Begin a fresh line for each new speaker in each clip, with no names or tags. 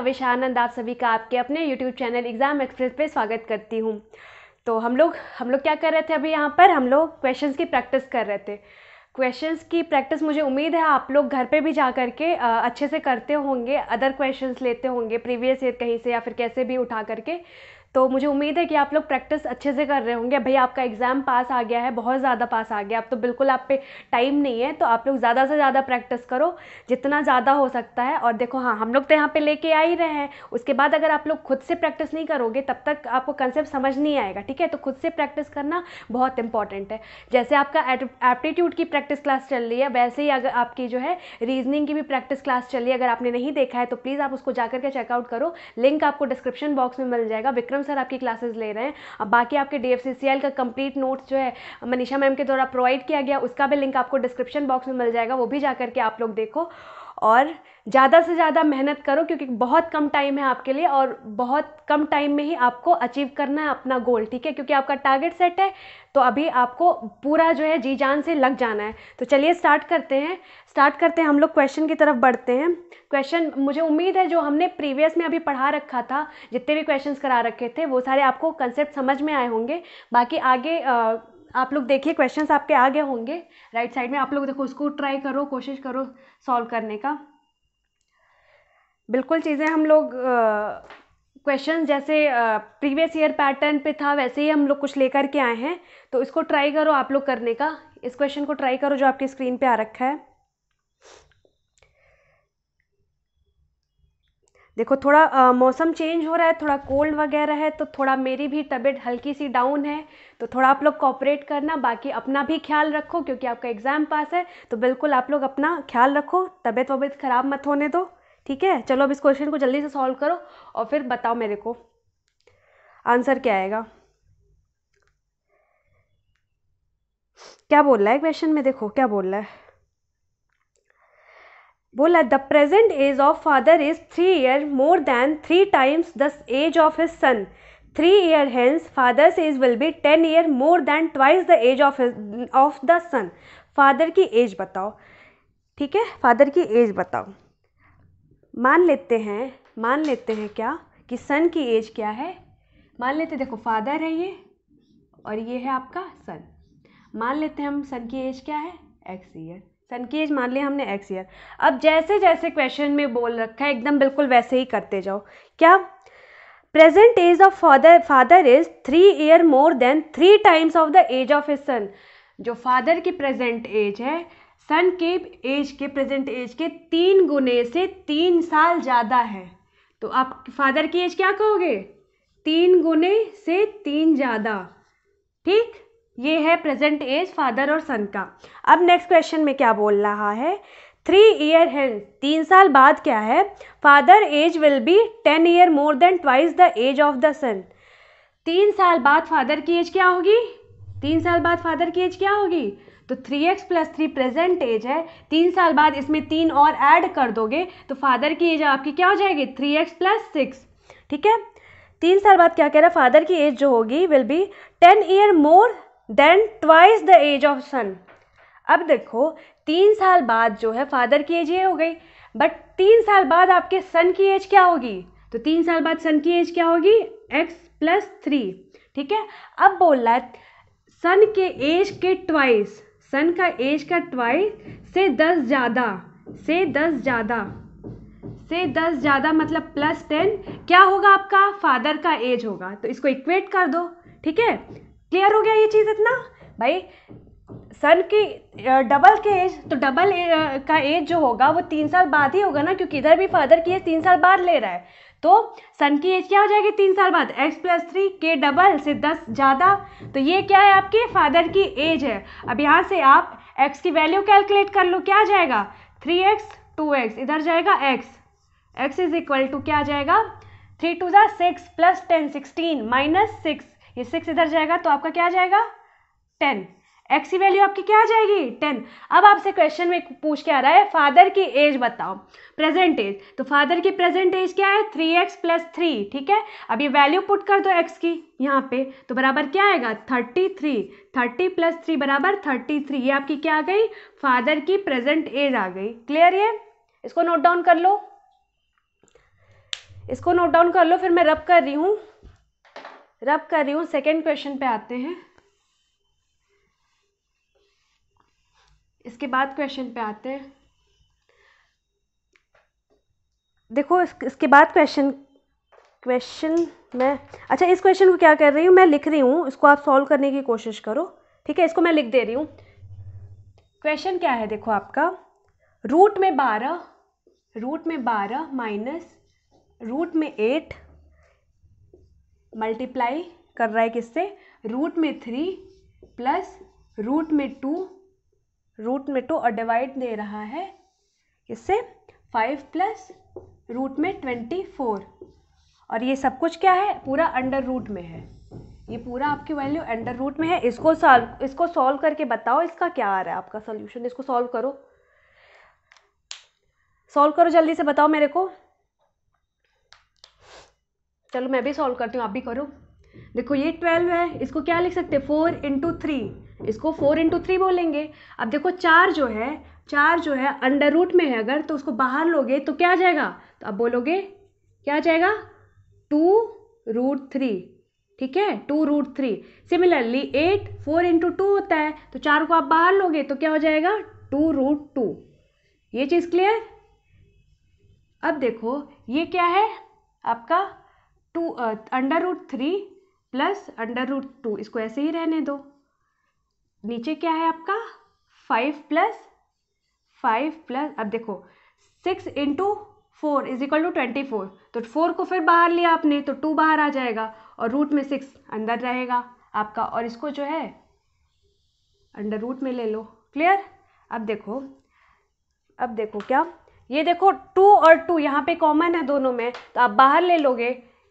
अविश आनंद आप सभी का आपके अपने यूट्यूब चैनल एग्ज़ाम एक्सप्रेस पे स्वागत करती हूँ तो हम लोग हम लोग क्या कर रहे थे अभी यहाँ पर हम लोग क्वेश्चंस की प्रैक्टिस कर रहे थे क्वेश्चंस की प्रैक्टिस मुझे उम्मीद है आप लोग घर पे भी जा कर के अच्छे से करते होंगे अदर क्वेश्चंस लेते होंगे प्रीवियस ईयर कहीं से या फिर कैसे भी उठा करके तो मुझे उम्मीद है कि आप लोग प्रैक्टिस अच्छे से कर रहे होंगे भाई आपका एग्ज़ाम पास आ गया है बहुत ज़्यादा पास आ गया अब तो बिल्कुल आप पे टाइम नहीं है तो आप लोग ज़्यादा से ज़्यादा प्रैक्टिस करो जितना ज़्यादा हो सकता है और देखो हाँ हम लोग तो यहाँ पे लेके आ ही रहे हैं उसके बाद अगर आप लोग खुद से प्रैक्टिस नहीं करोगे तब तक आपको कंसेप्ट समझ नहीं आएगा ठीक है तो खुद से प्रैक्टिस करना बहुत इंपॉर्टेंट है जैसे आपका एप्टीट्यूड की प्रैक्टिस क्लास चल रही है वैसे ही अगर आपकी जो है रीजनिंग की भी प्रैक्टिस क्लास चल रही है अगर आपने नहीं देखा है तो प्लीज़ आप उसको जाकर के चेकआउट करो लिंक आपको डिस्क्रिप्शन बॉक्स में मिल जाएगा विक्रम मैम सर आपकी क्लासेस ले रहे हैं अब बाकी आपके डी का कंप्लीट नोट्स जो है मनीषा मैम के द्वारा प्रोवाइड किया गया उसका भी लिंक आपको डिस्क्रिप्शन बॉक्स में मिल जाएगा वो भी जा करके आप लोग देखो और ज़्यादा से ज़्यादा मेहनत करो क्योंकि बहुत कम टाइम है आपके लिए और बहुत कम टाइम में ही आपको अचीव करना है अपना गोल ठीक है क्योंकि आपका टारगेट सेट है तो अभी आपको पूरा जो है जी जान से लग जाना है तो चलिए स्टार्ट करते हैं स्टार्ट करते हैं हम लोग क्वेश्चन की तरफ बढ़ते हैं क्वेश्चन मुझे उम्मीद है जो हमने प्रीवियस में अभी पढ़ा रखा था जितने भी क्वेश्चंस करा रखे थे वो सारे आपको कंसेप्ट समझ में आए होंगे बाकी आगे आ, आप लोग देखिए क्वेश्चंस आपके आगे होंगे राइट साइड में आप लोग देखो उसको ट्राई करो कोशिश करो सॉल्व करने का बिल्कुल चीज़ें हम लोग क्वेश्चन जैसे प्रीवियस ईयर पैटर्न पे था वैसे ही हम लोग कुछ लेकर के आए हैं तो इसको ट्राई करो आप लोग करने का इस क्वेश्चन को ट्राई करो जो आपकी स्क्रीन पे आ रखा है देखो थोड़ा आ, मौसम चेंज हो रहा है थोड़ा कोल्ड वगैरह है तो थोड़ा मेरी भी तबीयत हल्की सी डाउन है तो थोड़ा आप लोग कॉपरेट करना बाकी अपना भी ख्याल रखो क्योंकि आपका एग्ज़ाम पास है तो बिल्कुल आप लोग अपना ख्याल रखो तबीयत वबीयत ख़राब मत होने दो ठीक है चलो अब इस क्वेश्चन को जल्दी से सॉल्व करो और फिर बताओ मेरे को आंसर क्या आएगा क्या बोल रहा है क्वेश्चन में देखो क्या बोल रहा है बोला the present age of father is three year more than three times the age of his son three year hence father's age will be ten year more than twice the age of of the son father की age बताओ ठीक है father की age बताओ मान लेते हैं मान लेते हैं क्या कि सन की एज क्या है मान लेते देखो फादर है ये और ये है आपका सन मान लेते हैं हम सन की एज क्या है एक्स ईयर सन की एज मान लिया हमने एक्स ईयर अब जैसे जैसे क्वेश्चन में बोल रखा है एकदम बिल्कुल वैसे ही करते जाओ क्या present age of father father is three year more than three times of the age of a son जो फादर की प्रेजेंट एज है सन के एज के प्रेजेंट एज के तीन गुने से तीन साल ज़्यादा है तो आप फादर की एज क्या कहोगे तीन गुने से तीन ज़्यादा ठीक ये है प्रेजेंट एज फादर और सन का अब नेक्स्ट क्वेश्चन में क्या बोल रहा है थ्री ईयर हैंड तीन साल बाद क्या है father age will be ten year more than twice the age of the son तीन साल बाद फादर की एज क्या होगी तीन साल बाद फादर की एज क्या होगी तो three X plus three present age है तीन साल बाद इसमें तीन और ऐड कर दोगे तो फादर की एज आपकी क्या हो जाएगी थ्री एक्स प्लस सिक्स ठीक है तीन साल बाद क्या कह रहा है फादर की एज जो होगी will be ten year more than twice the age of son अब देखो तीन साल बाद जो है फादर की एज ये हो गई बट तीन साल बाद आपके सन की एज क्या होगी तो तीन साल बाद सन की एज क्या होगी एक्स प्लस थ्री ठीक है अब बोल रहा है सन के एज के ट्वाइस सन का एज का ट्वाइस से दस ज़्यादा से दस ज़्यादा से दस ज़्यादा मतलब प्लस टेन क्या होगा आपका फादर का एज होगा तो इसको इक्वेट कर दो ठीक है क्लियर हो गया ये चीज़ इतना भाई सन की डबल के एज तो डबल ए, का एज जो होगा वो तीन साल बाद ही होगा ना क्योंकि इधर भी फादर की एज तीन साल बाद ले रहा है तो सन की एज क्या हो जाएगी तीन साल बाद एक्स प्लस थ्री के डबल से दस ज़्यादा तो ये क्या है आपके फादर की एज है अब यहाँ से आप एक्स की वैल्यू कैलकुलेट कर लो क्या जाएगा थ्री एक्स टू एक्स इधर जाएगा X X is equal to क्या जाएगा three two X six plus ten sixteen minus six ये सिक्स इधर जाएगा तो आपका क्या आ जाएगा टेन एक्स की वैल्यू आपकी क्या आ जाएगी टेन अब आपसे क्वेश्चन में पूछ के आ रहा है फादर की एज बताओ प्रेजेंट एज तो फादर की प्रेजेंट एज क्या है थ्री एक्स प्लस थ्री ठीक है अब ये वैल्यू पुट कर दो एक्स की यहाँ पे तो बराबर क्या आएगा thirty three thirty plus three बराबर थर्टी थ्री ये आपकी क्या आ गई फादर की प्रेजेंट एज आ गई क्लियर ये इसको नोट डाउन कर लो इसको नोट डाउन कर लो फिर मैं रब कर रही हूँ रब कर रही हूँ सेकेंड क्वेश्चन पे आते हैं इसके बाद क्वेश्चन पे आते हैं देखो इस, इसके बाद क्वेश्चन क्वेश्चन मैं अच्छा इस क्वेश्चन को क्या कर रही हूँ मैं लिख रही हूँ इसको आप सॉल्व करने की कोशिश करो ठीक है इसको मैं लिख दे रही हूँ क्वेश्चन क्या है देखो आपका रूट में बारह रूट में बारह माइनस रूट में एट मल्टीप्लाई कर रहा है किससे रूट में थ्री प्लस रूट में टू रूट में टू और डिवाइड दे रहा है किससे फाइव प्लस रूट में ट्वेंटी फोर और ये सब कुछ क्या है पूरा अंडर रूट में है ये पूरा आपकी वैल्यू अंडर रूट में है इसको सॉल्व इसको सॉल्व करके बताओ इसका क्या आ रहा है आपका सोल्यूशन इसको सॉल्व करो सॉल्व करो जल्दी से बताओ मेरे को चलो मैं भी सॉल्व करती हूँ आप भी करो देखो ये ट्वेल्व है इसको क्या लिख सकते हैं फोर इंटू थ्री इसको फोर इंटू थ्री बोलेंगे अब देखो चार जो है चार जो है अंडर रूट में है अगर तो उसको बाहर लोगे तो क्या आ जाएगा तो अब बोलोगे क्या आ जाएगा टू रूट थ्री ठीक है two root three similarly eight four into two होता है तो चार को आप बाहर लोगे तो क्या हो जाएगा टू रूट टू ये चीज़ क्लियर अब देखो ये क्या है आपका two under root three plus under root two इसको ऐसे ही रहने दो नीचे क्या है आपका फाइव प्लस फाइव प्लस अब देखो six into four is equal to twenty four तो फोर को फिर बाहर लिया आपने तो टू बाहर आ जाएगा और रूट में सिक्स अंदर रहेगा आपका और इसको जो है अंडर रूट में ले लो क्लियर अब देखो अब देखो क्या ये देखो टू और टू यहाँ पे कॉमन है दोनों में तो आप बाहर ले लोगे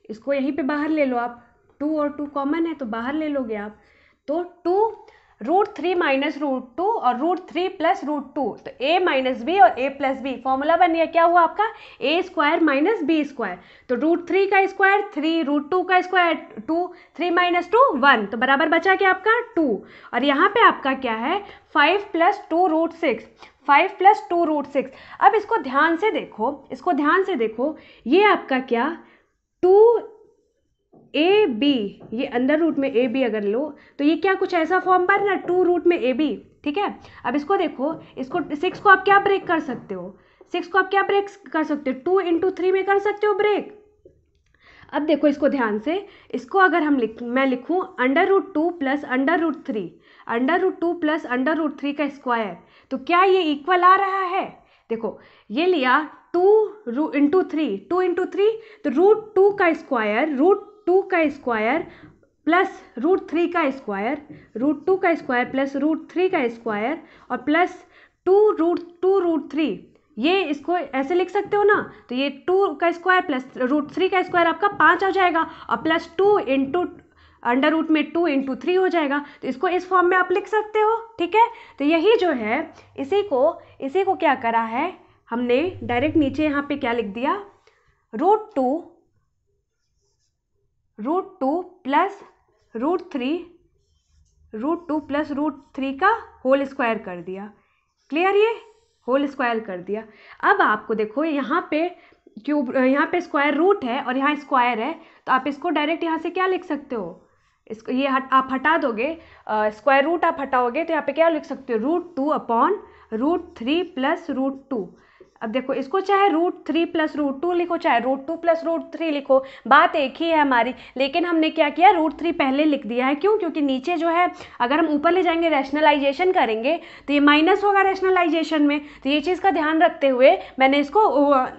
इसको यहीं पे बाहर ले लो आप टू और टू कॉमन है तो बाहर ले लोगे आप तो two root three minus root two और root three plus root two तो ए माइनस बी और ए प्लस बी फॉर्मूला बन गया क्या हुआ आपका A square minus B square तो रूट थ्री का स्क्वायर थ्री रूट टू का square two three minus two one तो बराबर बचा क्या आपका टू और यहाँ पे आपका क्या है five plus two root six five plus two root six अब इसको ध्यान से देखो इसको ध्यान से देखो ये आपका क्या टू ए बी ये अंदर रूट में ए बी अगर लो तो ये क्या कुछ ऐसा फॉर्म बन रहा है टू रूट में ए बी ठीक है अब इसको देखो इसको सिक्स को आप क्या ब्रेक कर सकते हो सिक्स को आप क्या ब्रेक कर सकते हो टू इंटू थ्री में कर सकते हो ब्रेक अब देखो इसको ध्यान से इसको अगर हम लिख मैं लिखूं under root two plus under root three under root two plus under root three का स्क्वायर तो क्या ये इक्वल आ रहा है देखो ये लिया टू रू into three two into three तो रूट टू का स्क्वायर रूट टू का स्क्वायर प्लस रूट थ्री का स्क्वायर रूट टू का स्क्वायर प्लस रूट थ्री का स्क्वायर और plus two root two root three ये इसको ऐसे लिख सकते हो ना तो ये टू का स्क्वायर प्लस रूट थ्री का स्क्वायर आपका पाँच आ जाएगा और plus two into under root में टू इंटू थ्री हो जाएगा तो इसको इस फॉर्म में आप लिख सकते हो ठीक है तो यही जो है इसी को इसी को क्या करा है हमने डायरेक्ट नीचे यहाँ पे क्या लिख दिया root two root two plus root three root two plus root three का होल स्क्वायर कर दिया क्लियर ये होल स्क्वायर कर दिया अब आपको देखो यहाँ पे क्यूब यहाँ पे स्क्वायर रूट है और यहाँ स्क्वायर है तो आप इसको डायरेक्ट यहाँ से क्या लिख सकते हो इसको ये हट आप हटा दोगे स्क्वायर रूट आप हटाओगे तो यहाँ पे क्या लिख सकते हो root two upon root three plus root two अब देखो इसको चाहे root three plus root two लिखो चाहे root two plus root three लिखो बात एक ही है हमारी लेकिन हमने क्या किया रूट थ्री पहले लिख दिया है क्यों क्योंकि नीचे जो है अगर हम ऊपर ले जाएंगे रैशनलाइजेशन करेंगे तो ये माइनस होगा रैशनलाइजेशन में तो ये चीज़ का ध्यान रखते हुए मैंने इसको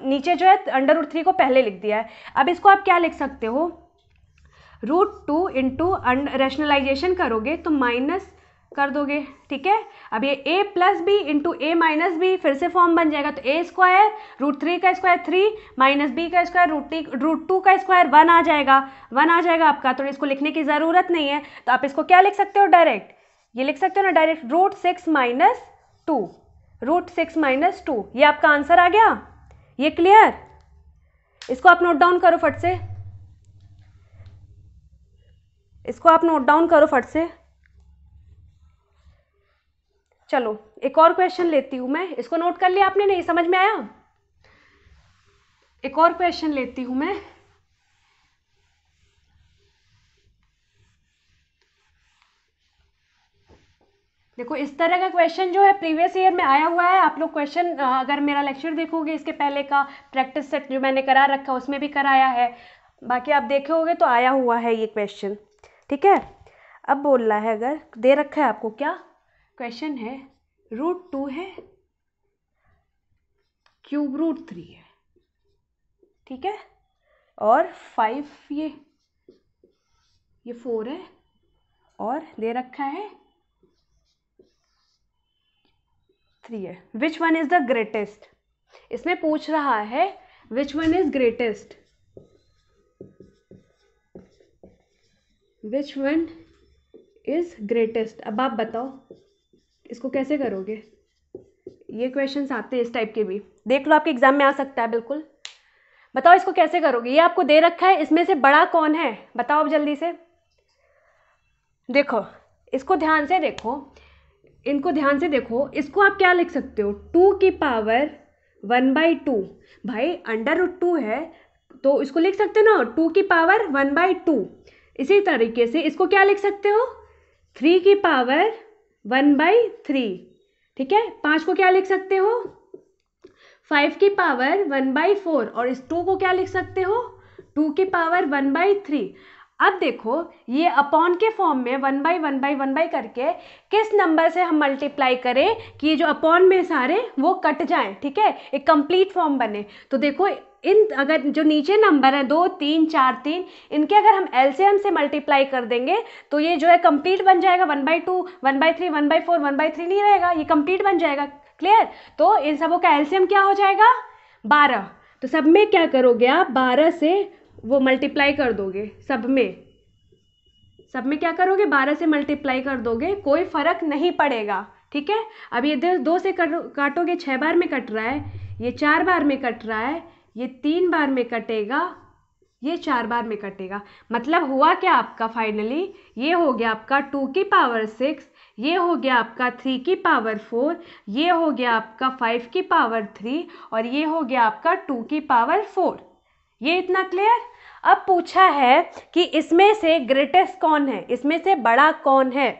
नीचे जो है अंडर रूट थ्री को पहले लिख दिया है अब इसको आप क्या लिख सकते हो रूट टू इंटू रैशनलाइजेशन करोगे तो माइनस कर दोगे ठीक है अब ये a plus B into A minus B फिर से फॉर्म बन जाएगा तो ए स्क्वायर रूट थ्री का स्क्वायर थ्री माइनस बी का स्क्वायर रूट रूट टू का स्क्वायर वन आ जाएगा वन आ जाएगा आपका तो इसको लिखने की ज़रूरत नहीं है तो आप इसको क्या लिख सकते हो डायरेक्ट ये लिख सकते हो ना direct root six minus two root six minus two ये आपका आंसर आ गया ये क्लियर इसको आप नोट डाउन करो फट से इसको आप नोट डाउन करो फट से चलो एक और क्वेश्चन लेती हूँ मैं इसको नोट कर लिया आपने नहीं समझ में आया एक और क्वेश्चन लेती हूँ मैं देखो इस तरह का क्वेश्चन जो है प्रीवियस ईयर में आया हुआ है आप लोग क्वेश्चन अगर मेरा लेक्चर देखोगे इसके पहले का प्रैक्टिस सेट जो मैंने करा रखा उसमें भी कराया है बाकी आप देखे होगे तो आया हुआ है ये क्वेश्चन ठीक है अब बोल रहा है अगर दे रखा है आपको क्या क्वेश्चन है रूट टू है क्यूब रूट थ्री है ठीक है और फाइव ये ये फोर है और दे रखा है थ्री है which one is the greatest इसमें पूछ रहा है which one is greatest which one is greatest अब आप बताओ इसको कैसे करोगे ये क्वेश्चन आते हैं इस टाइप के भी देख लो आपके एग्जाम में आ सकता है बिल्कुल बताओ इसको कैसे करोगे ये आपको दे रखा है इसमें से बड़ा कौन है बताओ आप जल्दी से देखो इसको ध्यान से देखो इनको ध्यान से देखो इसको आप क्या लिख सकते हो टू की पावर वन बाई टू भाई अंडर रूट टू है तो इसको लिख सकते हो ना टू की पावर वन बाई टू इसी तरीके से इसको क्या लिख सकते हो थ्री की पावर वन बाई थ्री ठीक है पाँच को क्या लिख सकते हो फाइव की पावर वन बाई फोर और इस टू को क्या लिख सकते हो टू की पावर वन बाई थ्री अब देखो ये अपॉन के फॉर्म में one by one by one by करके किस नंबर से हम मल्टीप्लाई करें कि ये जो अपॉन में सारे वो कट जाएं ठीक है एक कंप्लीट फॉर्म बने तो देखो इन अगर जो नीचे नंबर हैं दो तीन चार तीन इनके अगर हम एलसीएम से मल्टीप्लाई कर देंगे तो ये जो है कंप्लीट बन जाएगा one by two one by three one by four one by three नहीं रहेगा ये कंप्लीट बन जाएगा क्लियर तो इन सबों का एलसीएम क्या हो जाएगा बारह तो सब में क्या करोगे आप बारह से वो मल्टीप्लाई कर दोगे सब में सब में क्या करोगे बारह से मल्टीप्लाई कर दोगे कोई फ़र्क नहीं पड़ेगा ठीक है अब ये दो से कर, काटोगे छः बार में कट रहा है ये चार बार में कट रहा है ये तीन बार में कटेगा ये चार बार में कटेगा मतलब हुआ क्या आपका फाइनली ये हो गया आपका टू की पावर सिक्स ये हो गया आपका थ्री की पावर फोर ये हो गया आपका फाइव की पावर थ्री और ये हो गया आपका टू की पावर फोर ये इतना क्लियर अब पूछा है कि इसमें से ग्रेटेस्ट कौन है इसमें से बड़ा कौन है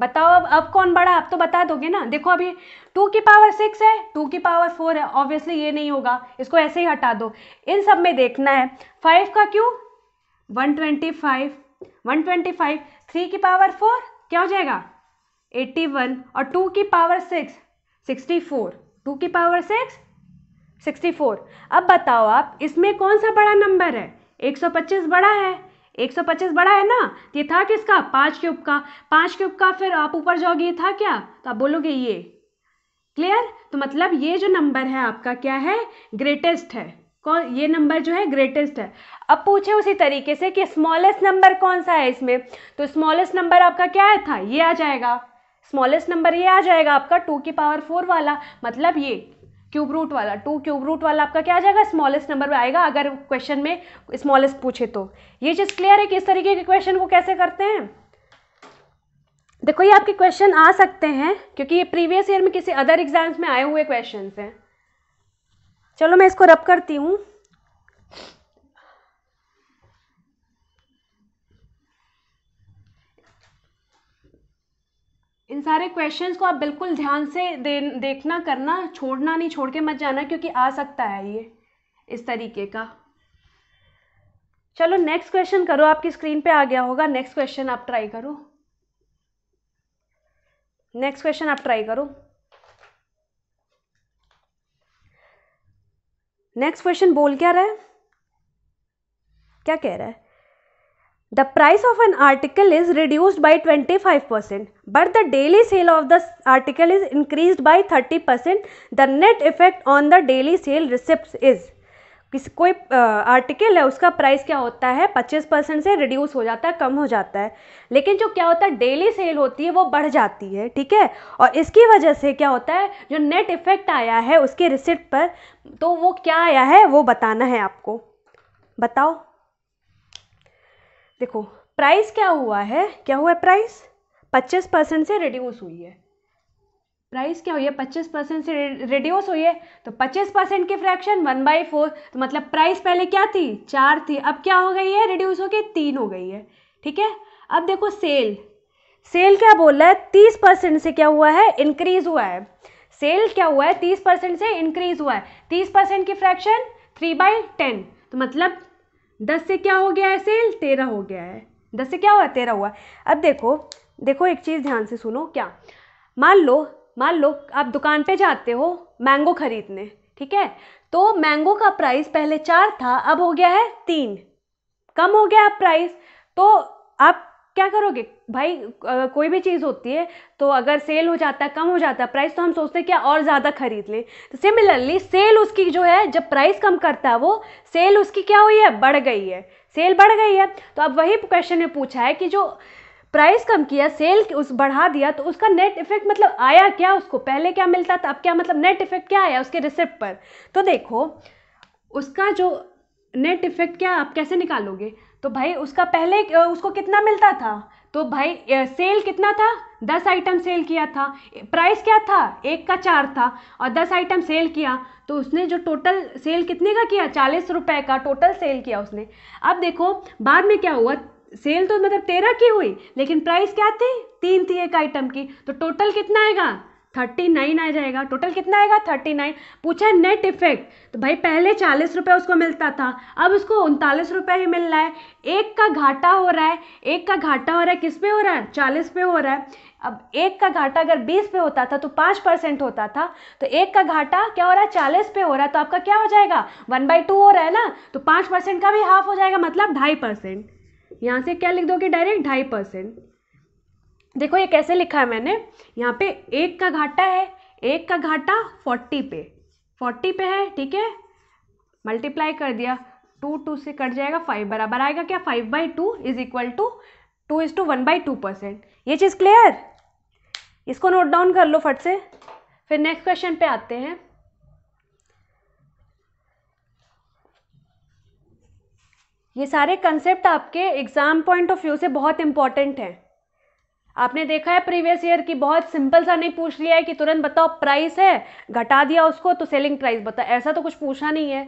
बताओ अब अब कौन बड़ा आप तो बता दोगे ना देखो अभी टू की पावर सिक्स है टू की पावर फोर है ऑब्वियसली ये नहीं होगा इसको ऐसे ही हटा दो इन सब में देखना है फाइव का क्यों one twenty five one twenty five three की पावर फोर क्या हो जाएगा एट्टी वन और टू की power six sixty four two की पावर सिक्स सिक्सटी फोर अब बताओ आप इसमें कौन सा बड़ा नंबर है एक सौ पच्चीस बड़ा है 125 बड़ा है ना ये था किसका पाँच क्यूब का पाँच क्यूब का फिर आप ऊपर जाओगे ये था क्या तो आप बोलोगे ये क्लियर तो मतलब ये जो नंबर है आपका क्या है ग्रेटेस्ट है कौन ये नंबर जो है ग्रेटेस्ट है अब पूछे उसी तरीके से कि स्मॉलेस्ट नंबर कौन सा है इसमें तो स्मॉलेस्ट नंबर आपका क्या है था ये आ जाएगा स्मॉलेस्ट नंबर ये आ जाएगा आपका टू की पावर फोर वाला मतलब ये क्यूब रूट वाला टू क्यूब रूट वाला आपका क्या आ जाएगा स्मॉलेस्ट नंबर में आएगा अगर क्वेश्चन में स्मॉलेस्ट पूछे तो ये चीज़ क्लियर है कि इस तरीके के क्वेश्चन को कैसे करते हैं देखो ये आपके क्वेश्चन आ सकते हैं क्योंकि ये प्रीवियस ईयर में किसी अदर एग्जाम्स में आए हुए क्वेश्चन हैं चलो मैं इसको रब करती हूँ इन सारे क्वेश्चंस को आप बिल्कुल ध्यान से दे देखना करना छोड़ना नहीं छोड़ के मत जाना क्योंकि आ सकता है ये इस तरीके का चलो नेक्स्ट क्वेश्चन करो आपकी स्क्रीन पे आ गया होगा नेक्स्ट क्वेश्चन आप ट्राई करो नेक्स्ट क्वेश्चन आप ट्राई करो नेक्स्ट क्वेश्चन बोल क्या रहा है क्या कह रहा है The price of an article is reduced by 25%, but the daily sale of the article is increased by 30%. The net effect on the daily sale receipts is किसी कोई आर्टिकल है उसका प्राइस क्या होता है 25 परसेंट से रिड्यूस हो जाता है कम हो जाता है लेकिन जो क्या होता है डेली सेल होती है वो बढ़ जाती है ठीक है और इसकी वजह से क्या होता है जो नेट इफेक्ट आया है उसके रिसिप्ट पर तो वो क्या आया है वो बताना है आपको बताओ देखो प्राइस क्या हुआ है क्या हुआ है प्राइस पच्चीस परसेंट से रिड्यूस हुई है प्राइस क्या हुई है पच्चीस परसेंट से रिड्यूस हुई है तो पच्चीस परसेंट की फ्रैक्शन वन बाई फोर तो मतलब प्राइस पहले क्या थी चार थी अब क्या हो गई है रिड्यूस हो गई तीन हो गई है ठीक है अब देखो सेल सेल क्या बोल रहा है तीस परसेंट से क्या हुआ है इंक्रीज हुआ है सेल क्या हुआ है तीस परसेंट से इंक्रीज हुआ है तीस परसेंट की फ्रैक्शन थ्री बाई टेन तो मतलब दस से क्या हो गया है सेल तेरह हो गया है दस से क्या हुआ तेरह हुआ अब देखो देखो एक चीज़ ध्यान से सुनो क्या मान लो मान लो आप दुकान पे जाते हो मैंगो खरीदने ठीक है तो मैंगो का प्राइस पहले चार था अब हो गया है तीन कम हो गया अब प्राइस तो आप क्या करोगे भाई कोई भी चीज़ होती है तो अगर सेल हो जाता है कम हो जाता है प्राइस तो हम सोचते हैं क्या और ज़्यादा खरीद लें तो सिमिलरली सेल उसकी जो है जब प्राइस कम करता है वो सेल उसकी क्या हुई है बढ़ गई है सेल बढ़ गई है तो अब वही क्वेश्चन ने पूछा है कि जो प्राइस कम किया सेल उस बढ़ा दिया तो उसका नेट इफेक्ट मतलब आया क्या उसको पहले क्या मिलता था अब क्या मतलब नेट इफेक्ट क्या आया उसके रिसिप्ट पर तो देखो उसका जो नेट इफेक्ट क्या आप कैसे निकालोगे तो भाई उसका पहले उसको कितना मिलता था तो भाई सेल कितना था दस आइटम सेल किया था प्राइस क्या था एक का चार था और दस आइटम सेल किया तो उसने जो टोटल सेल कितने का किया चालीस रुपये का टोटल सेल किया उसने अब देखो बाद में क्या हुआ सेल तो मतलब तेरह की हुई लेकिन प्राइस क्या थी तीन थी एक आइटम की तो टोटल कितना आएगा थर्टी नाइन आ जाएगा टोटल कितना आएगा थर्टी नाइन पूछा नेट इफेक्ट तो भाई पहले चालीस रुपये उसको मिलता था अब उसको उनतालीस रुपये ही मिल रहा है एक का घाटा हो रहा है एक का घाटा हो रहा है किस पे हो रहा है चालीस पे हो रहा है अब एक का घाटा अगर बीस पे होता था तो पाँच परसेंट होता था तो एक का घाटा क्या हो रहा है चालीस पे हो रहा है तो आपका क्या हो जाएगा वन बाई टू हो रहा है ना तो पाँच परसेंट का भी हाफ हो जाएगा मतलब ढाई परसेंट यहाँ से क्या लिख दोगे डायरेक्ट ढाई परसेंट देखो ये कैसे लिखा है मैंने यहाँ पे एक का घाटा है एक का घाटा फोर्टी पे फोर्टी पे है ठीक है मल्टीप्लाई कर दिया टू टू से कट जाएगा फाइव बराबर आएगा क्या five by two is equal to two is to one by two percent ये चीज़ क्लियर इसको नोट डाउन कर लो फट से फिर नेक्स्ट क्वेश्चन पे आते हैं ये सारे कंसेप्ट आपके एग्ज़ाम पॉइंट ऑफ व्यू से बहुत इंपॉर्टेंट हैं आपने देखा है प्रीवियस ईयर की बहुत सिंपल सा नहीं पूछ लिया है कि तुरंत बताओ प्राइस है घटा दिया उसको तो सेलिंग प्राइस बता ऐसा तो कुछ पूछा नहीं है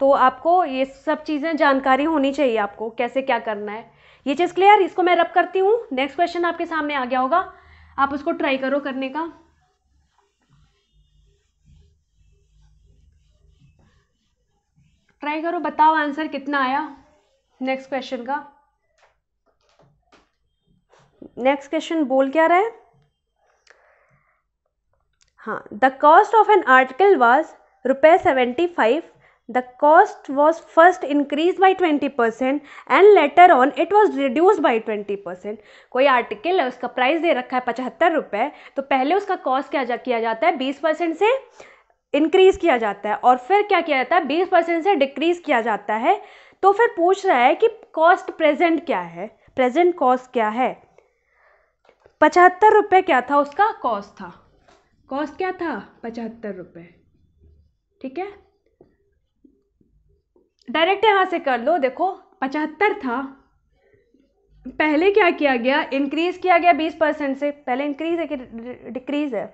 तो आपको ये सब चीज़ें जानकारी होनी चाहिए आपको कैसे क्या करना है ये चीज़ क्लियर इसको मैं रब करती हूँ नेक्स्ट क्वेश्चन आपके सामने आ गया होगा आप उसको ट्राई करो करने का ट्राई करो बताओ आंसर कितना आया नेक्स्ट क्वेश्चन का नेक्स्ट क्वेश्चन बोल क्या रहा है हाँ the cost of an article was रुपये seventy five the cost was first increase by twenty percent and later on it was reduce by twenty percent कोई आर्टिकल है उसका प्राइस दे रखा है पचहत्तर रुपये तो पहले उसका कॉस्ट क्या जा, किया जाता है बीस परसेंट से इंक्रीज़ किया जाता है और फिर क्या किया जाता है बीस परसेंट से डिक्रीज़ किया जाता है तो फिर पूछ रहा है कि कॉस्ट प्रेजेंट क्या है प्रेजेंट कॉस्ट क्या है पचहत्तर रुपये क्या था उसका कॉस्ट था कॉस्ट क्या था पचहत्तर रुपये ठीक है डायरेक्ट यहाँ से कर लो देखो पचहत्तर था पहले क्या किया गया इंक्रीज किया गया बीस परसेंट से पहले इंक्रीज है कि डिक्रीज है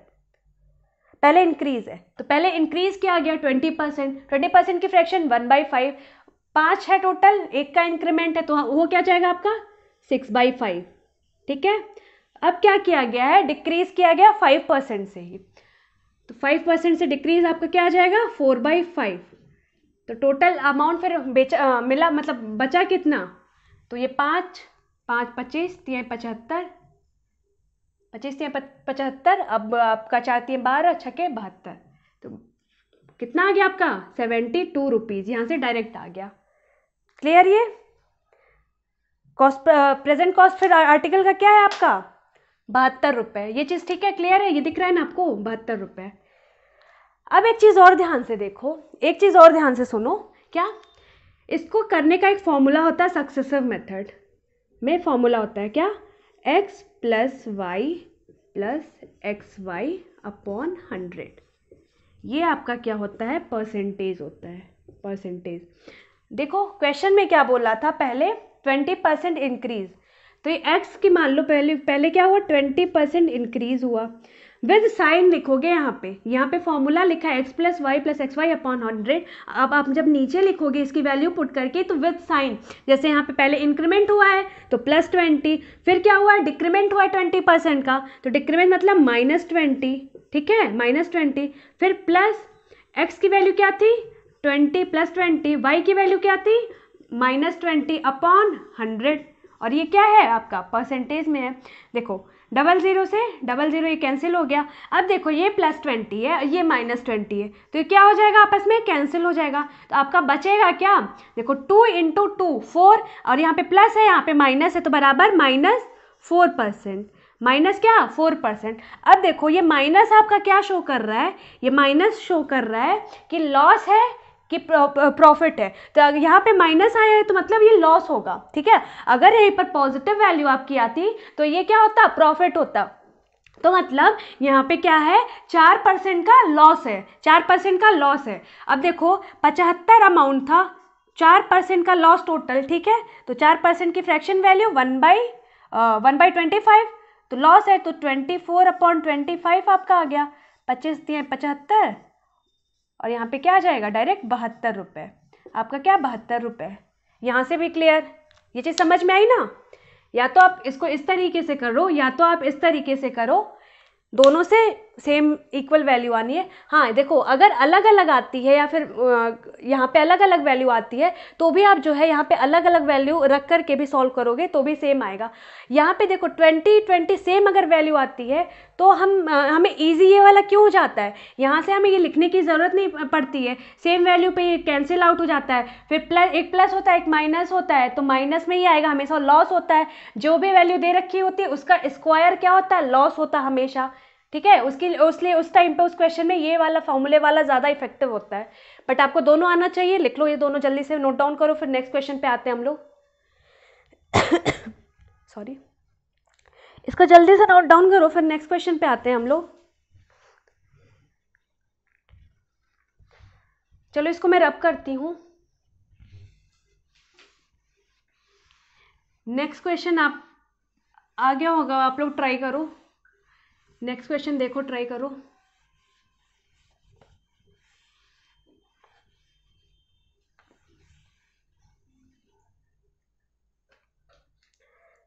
पहले इंक्रीज है तो पहले इंक्रीज किया गया ट्वेंटी परसेंट ट्वेंटी परसेंट की फ्रैक्शन वन बाई फाइव पाँच है टोटल एक का इंक्रीमेंट है तो वो क्या जाएगा आपका सिक्स बाई फाइव ठीक है अब क्या किया गया है डिक्रीज़ किया गया फाइव परसेंट से ही तो फाइव परसेंट से डिक्रीज़ आपका क्या आ जाएगा फोर बाई फाइव तो टोटल अमाउंट फिर बेचा आ, मिला मतलब बचा कितना तो ये पाँच पाँच पच्चीस तीन पचहत्तर पच्चीस तीन पचहत्तर अब आपका चार तीन बारह छके बहत्तर तो कितना आ गया आपका सेवेंटी टू रुपीज़ यहाँ से डायरेक्ट आ गया क्लियर ये कॉस्ट प्रेजेंट कॉस्ट फिर आर्टिकल का क्या है आपका बहत्तर रुपये ये चीज़ ठीक है क्लियर है ये दिख रहा है ना आपको बहत्तर रुपये अब एक चीज़ और ध्यान से देखो एक चीज़ और ध्यान से सुनो क्या इसको करने का एक फॉर्मूला होता है सक्सेसिव मेथड में फॉर्मूला होता है क्या X plus Y plus X Y upon hundred ये आपका क्या होता है परसेंटेज होता है परसेंटेज देखो क्वेश्चन में क्या बोला था पहले ट्वेंटी परसेंट इंक्रीज तो ये एक्स की मान लो पहले पहले क्या हुआ ट्वेंटी परसेंट इंक्रीज हुआ विद साइन लिखोगे यहाँ पे यहाँ पे फॉर्मूला लिखा है X plus Y plus X Y upon hundred अब आप जब नीचे लिखोगे इसकी वैल्यू पुट करके तो विद साइन जैसे यहाँ पे पहले इंक्रीमेंट हुआ है तो प्लस ट्वेंटी फिर क्या हुआ है डिक्रीमेंट हुआ है ट्वेंटी परसेंट का तो डिक्रीमेंट मतलब माइनस ट्वेंटी ठीक है माइनस ट्वेंटी फिर प्लस एक्स की वैल्यू क्या थी ट्वेंटी प्लस ट्वेंटी वाई की वैल्यू क्या थी माइनस ट्वेंटी अपॉन हंड्रेड और ये क्या है आपका परसेंटेज में है देखो डबल ज़ीरो से डबल ज़ीरो ये कैंसिल हो गया अब देखो ये प्लस ट्वेंटी है ये माइनस ट्वेंटी है तो ये क्या हो जाएगा आपस में कैंसिल हो जाएगा तो आपका बचेगा क्या देखो टू इंटू टू फोर और यहाँ पे प्लस है यहाँ पे माइनस है तो बराबर माइनस फोर परसेंट माइनस क्या फोर परसेंट अब देखो ये माइनस आपका क्या शो कर रहा है ये माइनस शो कर रहा है कि लॉस है कि प्रॉफिट है तो यहाँ पे माइनस आया है तो मतलब ये लॉस होगा ठीक है अगर यहीं पर पॉजिटिव वैल्यू आपकी आती तो ये क्या होता प्रॉफिट होता तो मतलब यहाँ पे क्या है चार परसेंट का लॉस है चार परसेंट का लॉस है अब देखो पचहत्तर अमाउंट था चार परसेंट का लॉस टोटल ठीक है तो चार परसेंट की fraction value one by one by twenty five तो लॉस है तो twenty four upon twenty five आपका आ गया पच्चीस दिए पचहत्तर और यहाँ पे क्या आ जाएगा डायरेक्ट बहत्तर रुपये आपका क्या बहत्तर रुपये यहाँ से भी क्लियर ये चीज़ समझ में आई ना या तो आप इसको इस तरीके से करो या तो आप इस तरीके से करो दोनों से सेम इक्वल वैल्यू आनी है हाँ देखो अगर अलग अलग आती है या फिर यहाँ पे अलग अलग वैल्यू आती है तो भी आप जो है यहाँ पे अलग अलग वैल्यू रख कर के भी सॉल्व करोगे तो भी सेम आएगा यहाँ पे देखो ट्वेंटी ट्वेंटी सेम अगर वैल्यू आती है तो हम हमें ईजी ये वाला क्यों हो जाता है यहाँ से हमें ये लिखने की ज़रूरत नहीं पड़ती है सेम वैल्यू पर ये कैंसिल आउट हो जाता है फिर प्लस एक प्लस होता है एक माइनस होता है तो माइनस में ही आएगा हमेशा लॉस होता है जो भी वैल्यू दे रखी होती है उसका स्क्वायर क्या होता है लॉस होता है हमेशा ठीक है उसके उसलिए उस टाइम पे उस क्वेश्चन में ये वाला फॉर्मूले वाला ज़्यादा इफेक्टिव होता है बट आपको दोनों आना चाहिए लिख लो ये दोनों जल्दी से नोट डाउन करो फिर नेक्स्ट क्वेश्चन पे आते हैं हम लोग सॉरी इसको जल्दी से नोट डाउन करो फिर नेक्स्ट क्वेश्चन पे आते हैं हम लोग चलो इसको मैं रब करती हूँ नेक्स्ट क्वेश्चन आप आ गया होगा आप लोग ट्राई करो नेक्स्ट क्वेश्चन देखो ट्राई करो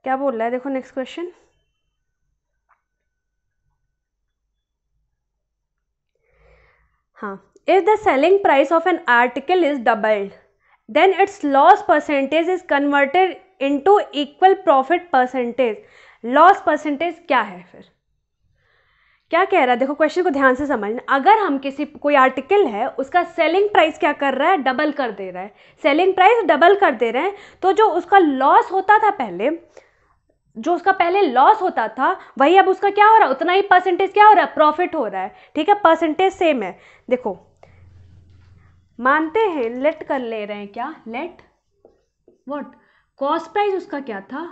क्या बोल रहा है देखो नेक्स्ट क्वेश्चन हाँ if the selling price of an article is doubled then its loss percentage is converted into equal profit percentage loss percentage क्या है फिर क्या कह रहा है देखो क्वेश्चन को ध्यान से समझना अगर हम किसी कोई आर्टिकल है उसका सेलिंग प्राइस क्या कर रहा है डबल कर दे रहा है सेलिंग प्राइस डबल कर दे रहे हैं तो जो उसका लॉस होता था पहले जो उसका पहले लॉस होता था वही अब उसका क्या हो रहा है उतना ही परसेंटेज क्या हो रहा है प्रॉफिट हो रहा है ठीक है परसेंटेज सेम है देखो मानते हैं लेट कर ले रहे हैं क्या लेट वॉट कॉस्ट प्राइस उसका क्या था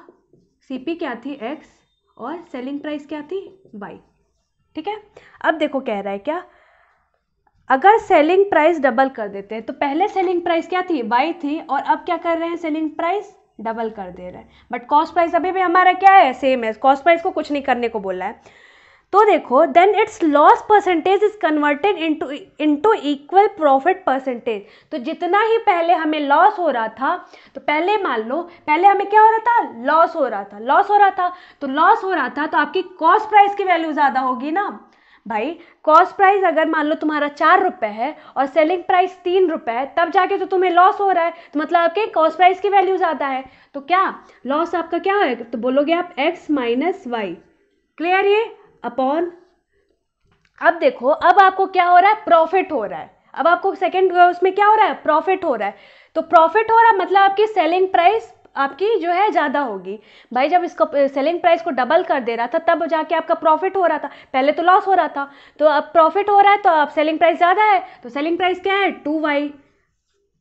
सीपी क्या थी एक्स और सेलिंग प्राइस क्या थी वाई ठीक है अब देखो कह रहा है क्या अगर सेलिंग प्राइस डबल कर देते हैं तो पहले सेलिंग प्राइस क्या थी वाई थी और अब क्या कर रहे हैं सेलिंग प्राइस डबल कर दे रहे हैं बट कॉस्ट प्राइस अभी भी हमारा क्या है सेम है कॉस्ट प्राइस को कुछ नहीं करने को बोला है तो देखो then its loss percentage is converted into into equal profit percentage तो जितना ही पहले हमें लॉस हो रहा था तो पहले मान लो पहले हमें क्या हो रहा था लॉस हो रहा था लॉस हो रहा था तो लॉस हो रहा था तो आपकी कॉस्ट प्राइस की वैल्यू ज़्यादा होगी ना भाई कॉस्ट प्राइस अगर मान लो तुम्हारा चार रुपये है और सेलिंग प्राइस तीन रुपये है तब जाके तो तुम्हें लॉस हो रहा है तो मतलब आपके कॉस्ट प्राइस की वैल्यू ज़्यादा है तो क्या लॉस आपका क्या है तो बोलोगे आप एक्स माइनस वाई क्लियर ये अपॉन अब देखो अब आपको क्या हो रहा है प्रॉफिट हो रहा है अब आपको सेकेंड उसमें क्या हो रहा है प्रॉफिट हो रहा है तो प्रॉफिट हो रहा है मतलब आपकी सेलिंग प्राइस आपकी जो है ज़्यादा होगी भाई जब इसको सेलिंग प्राइस को डबल कर दे रहा था तब जाके आपका प्रॉफिट हो रहा था पहले तो लॉस हो रहा था तो अब प्रॉफिट हो रहा है तो अब सेलिंग प्राइस ज़्यादा है तो सेलिंग प्राइस क्या है टू वाई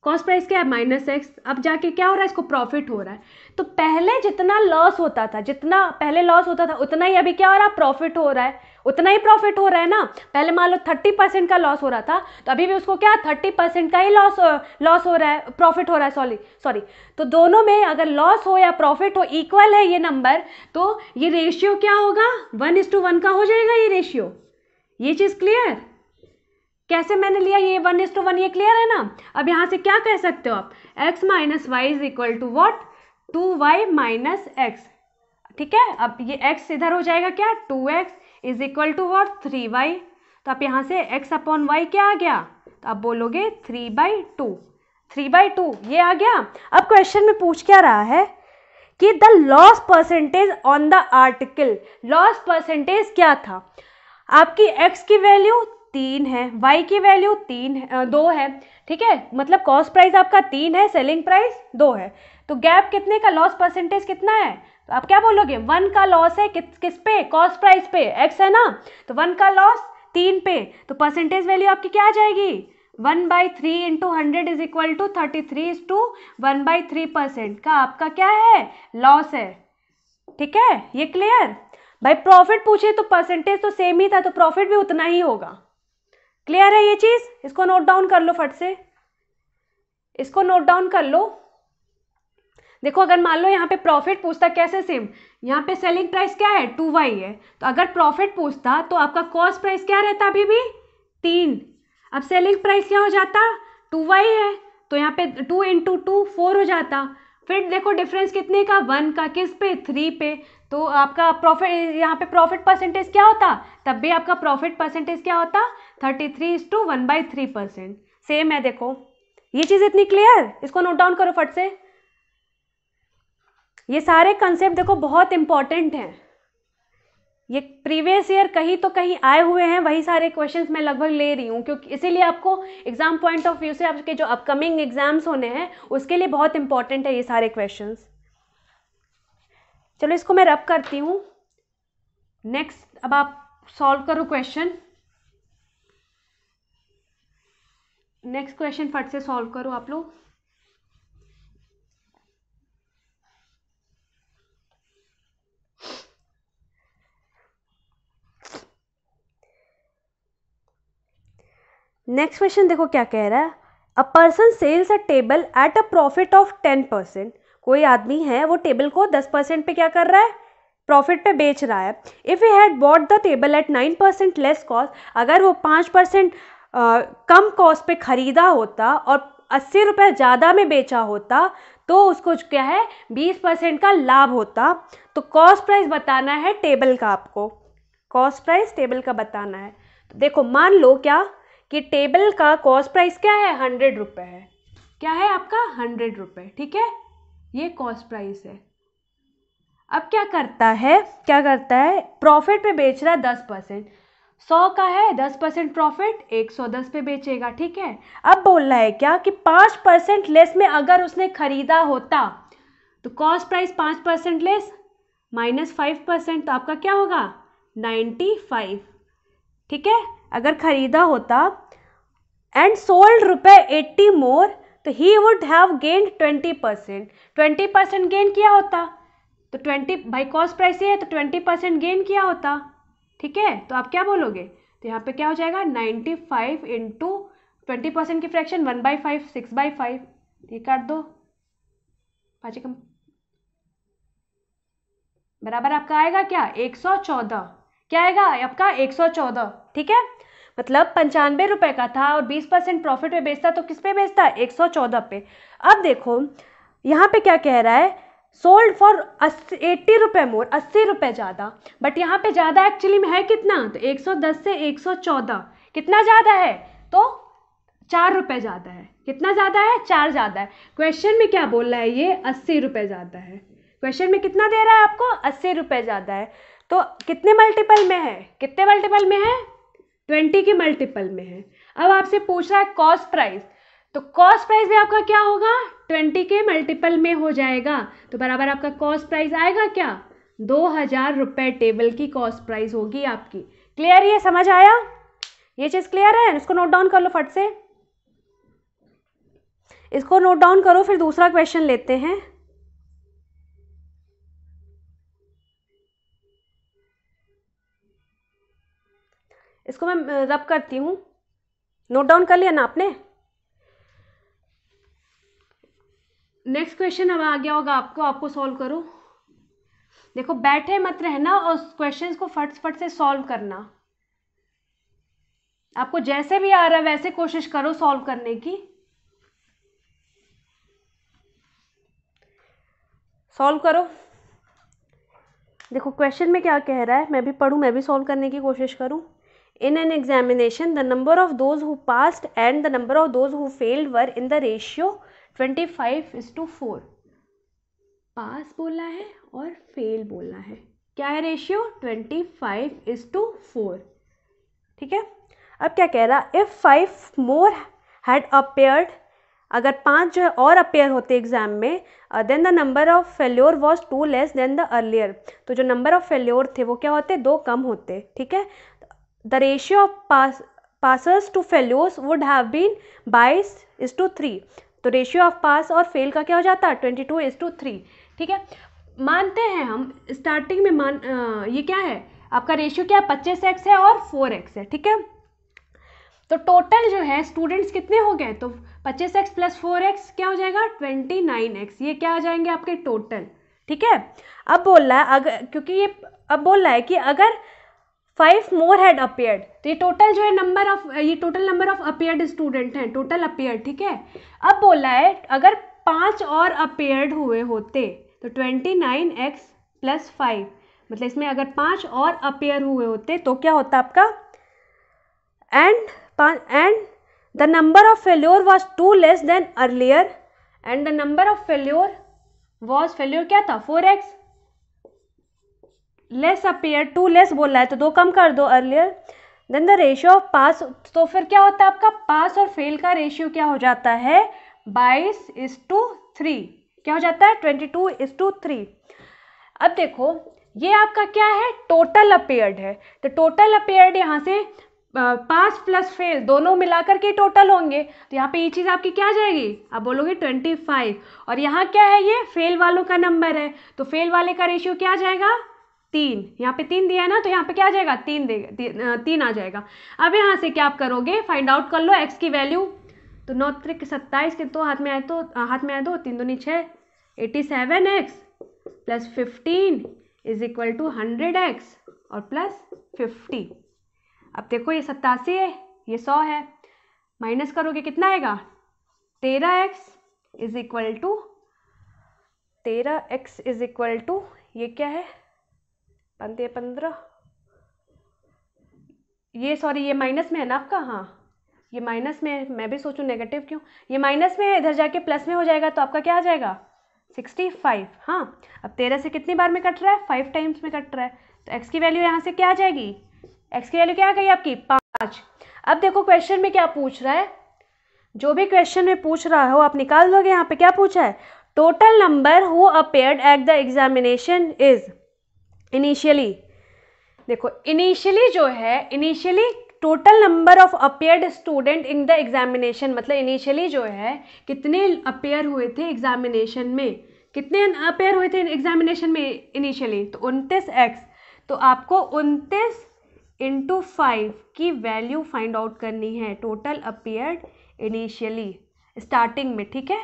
कॉस्ट प्राइस क्या है माइनस एक्स अब जाके क्या हो रहा है इसको प्रॉफिट हो रहा है तो पहले जितना लॉस होता था जितना पहले लॉस होता था उतना ही अभी क्या हो रहा है प्रॉफिट हो रहा है उतना ही प्रॉफिट हो रहा है ना पहले मान लो थर्टी परसेंट का लॉस हो रहा था तो अभी भी उसको क्या थर्टी परसेंट का ही लॉस लॉस हो रहा है प्रॉफिट हो रहा है सॉरी सॉरी तो दोनों में अगर लॉस हो या प्रॉफिट हो इक्वल है ये नंबर तो ये रेशियो क्या होगा वन इज टू वन का हो जाएगा ये रेशियो ये चीज़ क्लियर कैसे मैंने लिया ये वन इज टू वन ये क्लियर है ना अब यहां से क्या कह सकते हो आप X minus Y is equal to what two Y minus X ठीक है अब ये एक्स इधर हो जाएगा क्या two X is equal to what three Y तो आप यहाँ से एक्स अपॉन वाई क्या आ गया तो आप बोलोगे three by two three by two ये आ गया अब क्वेश्चन में पूछ क्या रहा है कि the loss percentage on the article loss percentage क्या था आपकी एक्स की वैल्यू तीन है वाई की वैल्यू तीन है, दो है ठीक है मतलब कॉस्ट प्राइस आपका तीन है सेलिंग प्राइस दो है तो गैप कितने का लॉस परसेंटेज कितना है तो आप क्या बोलोगे वन का लॉस है किस किस पे कॉस्ट प्राइस पे एक्स है ना तो वन का लॉस तीन पे तो परसेंटेज वैल्यू आपकी क्या आ जाएगी one by three into hundred is equal to thirty three is to one by three percent का आपका क्या है लॉस है ठीक है ये क्लियर भाई प्रॉफिट पूछे तो परसेंटेज तो सेम ही था तो प्रॉफिट भी उतना ही होगा क्लियर है ये चीज़ इसको नोट डाउन कर लो फट से इसको नोट डाउन कर लो देखो अगर मान लो यहाँ पे प्रॉफिट पूछता कैसे सेम यहाँ पे सेलिंग प्राइस क्या है टू वाई है तो अगर प्रॉफिट पूछता तो आपका कॉस्ट प्राइस क्या रहता अभी भी तीन अब सेलिंग प्राइस क्या हो जाता टू वाई है तो यहाँ पे टू इंटू टू फोर हो जाता फिर देखो डिफरेंस कितने का वन का किस पे थ्री पे तो आपका प्रॉफिट यहाँ पे प्रॉफिट परसेंटेज क्या होता तब भी आपका प्रॉफिट परसेंटेज क्या होता thirty three is to one by three percent same है देखो ये चीज़ इतनी क्लियर इसको नोट डाउन करो फट से ये सारे कंसेप्ट देखो बहुत इंपॉर्टेंट हैं ये प्रीवियस ईयर कहीं तो कहीं आए हुए हैं वही सारे क्वेश्चंस मैं लगभग ले रही हूँ क्योंकि इसीलिए आपको एग्जाम पॉइंट ऑफ व्यू से आपके जो अपकमिंग एग्जाम्स होने हैं उसके लिए बहुत इंपॉर्टेंट है ये सारे क्वेश्चंस चलो इसको मैं रब करती हूँ नेक्स्ट अब आप सॉल्व करो क्वेश्चन नेक्स्ट क्वेश्चन फट से सॉल्व करो आप लोग नेक्स्ट क्वेश्चन देखो क्या कह रहा है a person sells a table at a profit of ten percent कोई आदमी है वो टेबल को दस परसेंट पे क्या कर रहा है प्रॉफिट पे बेच रहा है if you had bought the table at nine percent less cost अगर वो पाँच परसेंट कम कॉस्ट पे ख़रीदा होता और अस्सी रुपये ज़्यादा में बेचा होता तो उसको क्या है बीस परसेंट का लाभ होता तो कॉस्ट प्राइस बताना है टेबल का आपको कॉस्ट प्राइस टेबल का बताना है तो देखो मान लो क्या कि टेबल का कॉस्ट प्राइस क्या है हंड्रेड रुपये है क्या है आपका हंड्रेड रुपये ठीक है ये कॉस्ट प्राइस है अब क्या करता है क्या करता है प्रॉफिट पे बेच रहा है दस परसेंट सौ का है दस परसेंट प्रॉफिट एक सौ दस पे बेचेगा ठीक है अब बोलना है क्या कि पाँच परसेंट लेस में अगर उसने खरीदा होता तो कॉस्ट प्राइस पाँच percent less minus five percent तो आपका क्या होगा नाइन्टी फाइव ठीक है अगर खरीदा होता एंड सोल्ड रुपये एट्टी मोर तो he would have gain twenty percent twenty percent gain किया होता तो ट्वेंटी भाई कॉस्ट प्राइस ये है तो ट्वेंटी परसेंट गेन किया होता ठीक है तो आप क्या बोलोगे तो यहाँ पे क्या हो जाएगा 95 फाइव इंटू ट्वेंटी परसेंट की fraction 1 by five six by five ये काट दो पाँच कम बराबर आपका आएगा क्या एक सौ चौदह क्या आएगा आपका एक सौ चौदह ठीक है मतलब पंचानवे रुपए का था और बीस परसेंट प्रॉफिट में बेचता तो किस पे बेचता एक सौ चौदह पे अब देखो यहाँ पे क्या कह रहा है सोल्ड फॉर एट्टी रुपये मोर अस्सी रुपये ज़्यादा बट यहाँ पे ज़्यादा एक्चुअली में है कितना तो 110 से 114 कितना ज़्यादा है तो चार रुपये ज़्यादा है कितना ज़्यादा है चार ज़्यादा है क्वेश्चन में क्या बोल रहा है ये अस्सी रुपये ज़्यादा है क्वेश्चन में कितना दे रहा है आपको अस्सी रुपये ज़्यादा है तो कितने मल्टीपल में है कितने मल्टीपल में है ट्वेंटी के मल्टीपल में है अब आपसे पूछ रहा है कॉस्ट प्राइस तो कॉस्ट प्राइस में आपका क्या होगा ट्वेंटी के मल्टीपल में हो जाएगा तो बराबर आपका कॉस्ट प्राइस आएगा क्या दो हज़ार रुपये टेबल की कॉस्ट प्राइस होगी आपकी क्लियर ये समझ आया ये चीज़ क्लियर है इसको नोट डाउन कर लो फट से इसको नोट डाउन करो फिर दूसरा क्वेश्चन लेते हैं इसको मैं रब करती हूँ नोट डाउन कर लिया ना आपने नेक्स्ट क्वेश्चन अब आ गया होगा आपको आपको सॉल्व करो देखो बैठे मत रहना और क्वेश्चंस को फट से सॉल्व करना आपको जैसे भी आ रहा है वैसे कोशिश करो सॉल्व करने की सॉल्व करो देखो क्वेश्चन में क्या कह रहा है मैं भी पढ़ूँ मैं भी सॉल्व करने की कोशिश करूँ in an examination the number of those who passed and the number of those who failed were in the ratio twenty five is to four pass बोलना है और फेल बोलना है क्या है ratio twenty five is to four ठीक है अब क्या कह रहा if five more had appeared अगर पांच जो है और अपेयर होते एग्जाम में then the number of failure was two less than the earlier तो जो नंबर ऑफ फेल्योर थे वो क्या होते दो कम होते ठीक है the ratio of pass passers to failures would have been बाईस इज टू थ्री तो रेशियो ऑफ पास और फेल का क्या हो जाता है twenty two is to three ठीक है मानते हैं हम स्टार्टिंग में मान आ, ये क्या है आपका रेशियो क्या है पच्चीस एक्स है और फोर एक्स है ठीक है तो टोटल जो है स्टूडेंट्स कितने हो गए तो पच्चीस एक्स प्लस फोर एक्स क्या हो जाएगा ट्वेंटी नाइन एक्स ये क्या आ जाएंगे आपके टोटल ठीक है अब बोल रहा है अगर क्योंकि ये अब बोल रहा है कि अगर फाइव मोर हैड अपेयर्ड तो ये टोटल जो है नंबर ऑफ ये total number of appeared student हैं टोटल अपेयर ठीक है अब बोला है अगर पाँच और अपेयर्ड हुए होते तो twenty nine X plus five मतलब इसमें अगर पांच और अपेयर हुए होते तो क्या होता आपका and and the number of failure was two less than earlier and the number of failure was failure क्या था four X less appear two less बोला है तो दो कम कर दो earlier then the ratio of pass तो फिर क्या होता है आपका पास और फेल का रेशियो क्या हो जाता है बाईस इज टू थ्री क्या हो जाता है twenty two is to three अब देखो ये आपका क्या है टोटल अपेयर्ड है तो टोटल अपेयर्ड यहाँ से पास प्लस फेल दोनों मिलाकर के टोटल होंगे तो यहाँ पे ये चीज़ आपकी क्या आ जाएगी आप बोलोगे ट्वेंटी फाइव और यहाँ क्या है ये फेल वालों का नंबर है तो फेल वाले का रेशियो क्या आ जाएगा तीन यहाँ पे तीन दिया है ना तो यहाँ पे क्या आ जाएगा तीन दे ती, तीन आ जाएगा अब यहाँ से क्या आप करोगे फाइंड आउट कर लो एक्स की वैल्यू तो नौ त्रिक सत्ताईस के तो हाथ में आए तो हाथ में आए दो तीन दो नीचे eighty seven X plus fifteen is equal to hundred X और प्लस फिफ्टी अब देखो ये सत्तासी है ये सौ है माइनस करोगे कितना आएगा तेरह एक्स इज इक्वल टू तेरह एक्स इज इक्वल टू ये क्या है पंद्रह पंद्रह ये सॉरी ये माइनस में है ना आपका हाँ ये माइनस में है मैं भी सोचूं नेगेटिव क्यों ये माइनस में है इधर जाके प्लस में हो जाएगा तो आपका क्या आ जाएगा सिक्सटी फाइव हाँ अब तेरह से कितनी बार में कट रहा है फाइव टाइम्स में कट रहा है तो एक्स की वैल्यू यहाँ से क्या आ जाएगी एक्स की वैल्यू क्या आ गई आपकी पाँच अब देखो क्वेश्चन में क्या पूछ रहा है जो भी क्वेश्चन में पूछ रहा हो आप निकाल लोगे यहाँ पे क्या पूछा है total number who appeared at the examination is initially देखो इनिशियली जो है initially total number of appeared student in the examination मतलब इनिशियली जो है कितने अपेयर हुए थे एग्जामिनेशन में कितने अपेयर हुए थे एग्जामिनेशन में इनिशियली तो उनतीस एक्स तो आपको उनतीस इंटू फाइव की वैल्यू फाइंड आउट करनी है टोटल अपेयर्ड इनिशियली स्टार्टिंग में ठीक है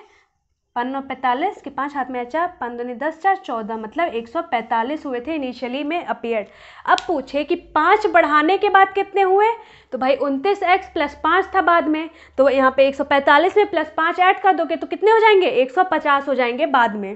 पन्नो पैंतालीस के पांच हाथ में आचा पंद्रह दस चार चौदह मतलब एक सौ पैंतालीस हुए थे इनिशियली में अपियर अब पूछे कि पांच बढ़ाने के बाद कितने हुए तो भाई उनतीस एक्स प्लस पाँच था बाद में तो यहाँ पे एक सौ पैंतालीस में प्लस पाँच ऐड कर दोगे तो कितने हो जाएंगे एक सौ पचास हो जाएंगे बाद में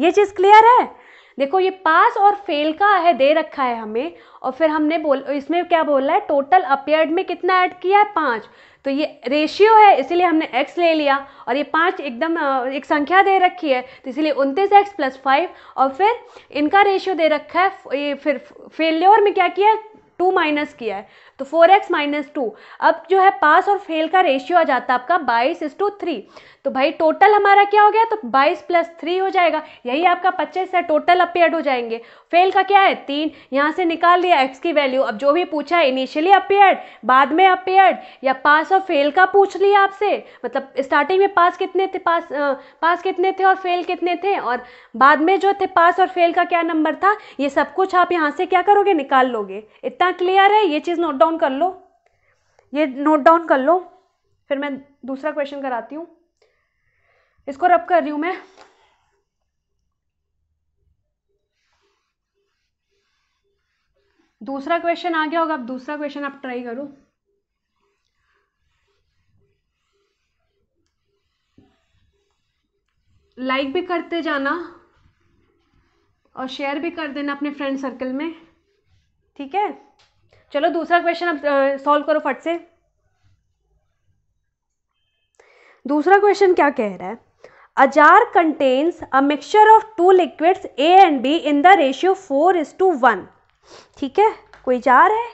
ये चीज़ क्लियर है देखो ये पास और फेल का है दे रखा है हमें और फिर हमने बोल इसमें क्या बोला है टोटल अपेयर्ड में कितना ऐड किया है पाँच तो ये रेशियो है इसीलिए हमने एक्स ले लिया और ये पाँच एकदम एक संख्या दे रखी है तो इसीलिए उनतीस एक्स प्लस फाइव और फिर इनका रेशियो दे रखा है ये फिर फेल्योर में क्या किया टू माइनस किया है तो फोर एक्स माइनस टू अब जो है पास और फेल का रेशियो आ जाता है आपका बाईस इज टू थ्री तो भाई टोटल हमारा क्या हो गया तो बाईस प्लस थ्री हो जाएगा यही आपका पच्चीस है टोटल अपेयर्ड हो जाएंगे फेल का क्या है तीन यहाँ से निकाल लिया एक्स की वैल्यू अब जो भी पूछा है इनिशियली अपेयर्ड बाद में अपेयर्ड या पास और फेल का पूछ लिया आपसे मतलब स्टार्टिंग में पास कितने थे पास आ, पास कितने थे और फेल कितने थे और बाद में जो थे पास और फेल का क्या नंबर था ये सब कुछ आप यहाँ से क्या करोगे निकाल लोगे इतना क्लियर है ये चीज़ नोट डाउन कर लो ये नोट डाउन कर लो फिर मैं दूसरा क्वेश्चन कराती हूँ इसको रब कर रही हूँ मैं दूसरा क्वेश्चन आ गया होगा अब दूसरा क्वेश्चन आप ट्राई करो लाइक भी करते जाना और शेयर भी कर देना अपने फ्रेंड सर्कल में ठीक है चलो दूसरा क्वेश्चन अब सॉल्व करो फट से दूसरा क्वेश्चन क्या कह रहा है a jar contains a mixture of two liquids A and B in the ratio four is to one ठीक है कोई जार है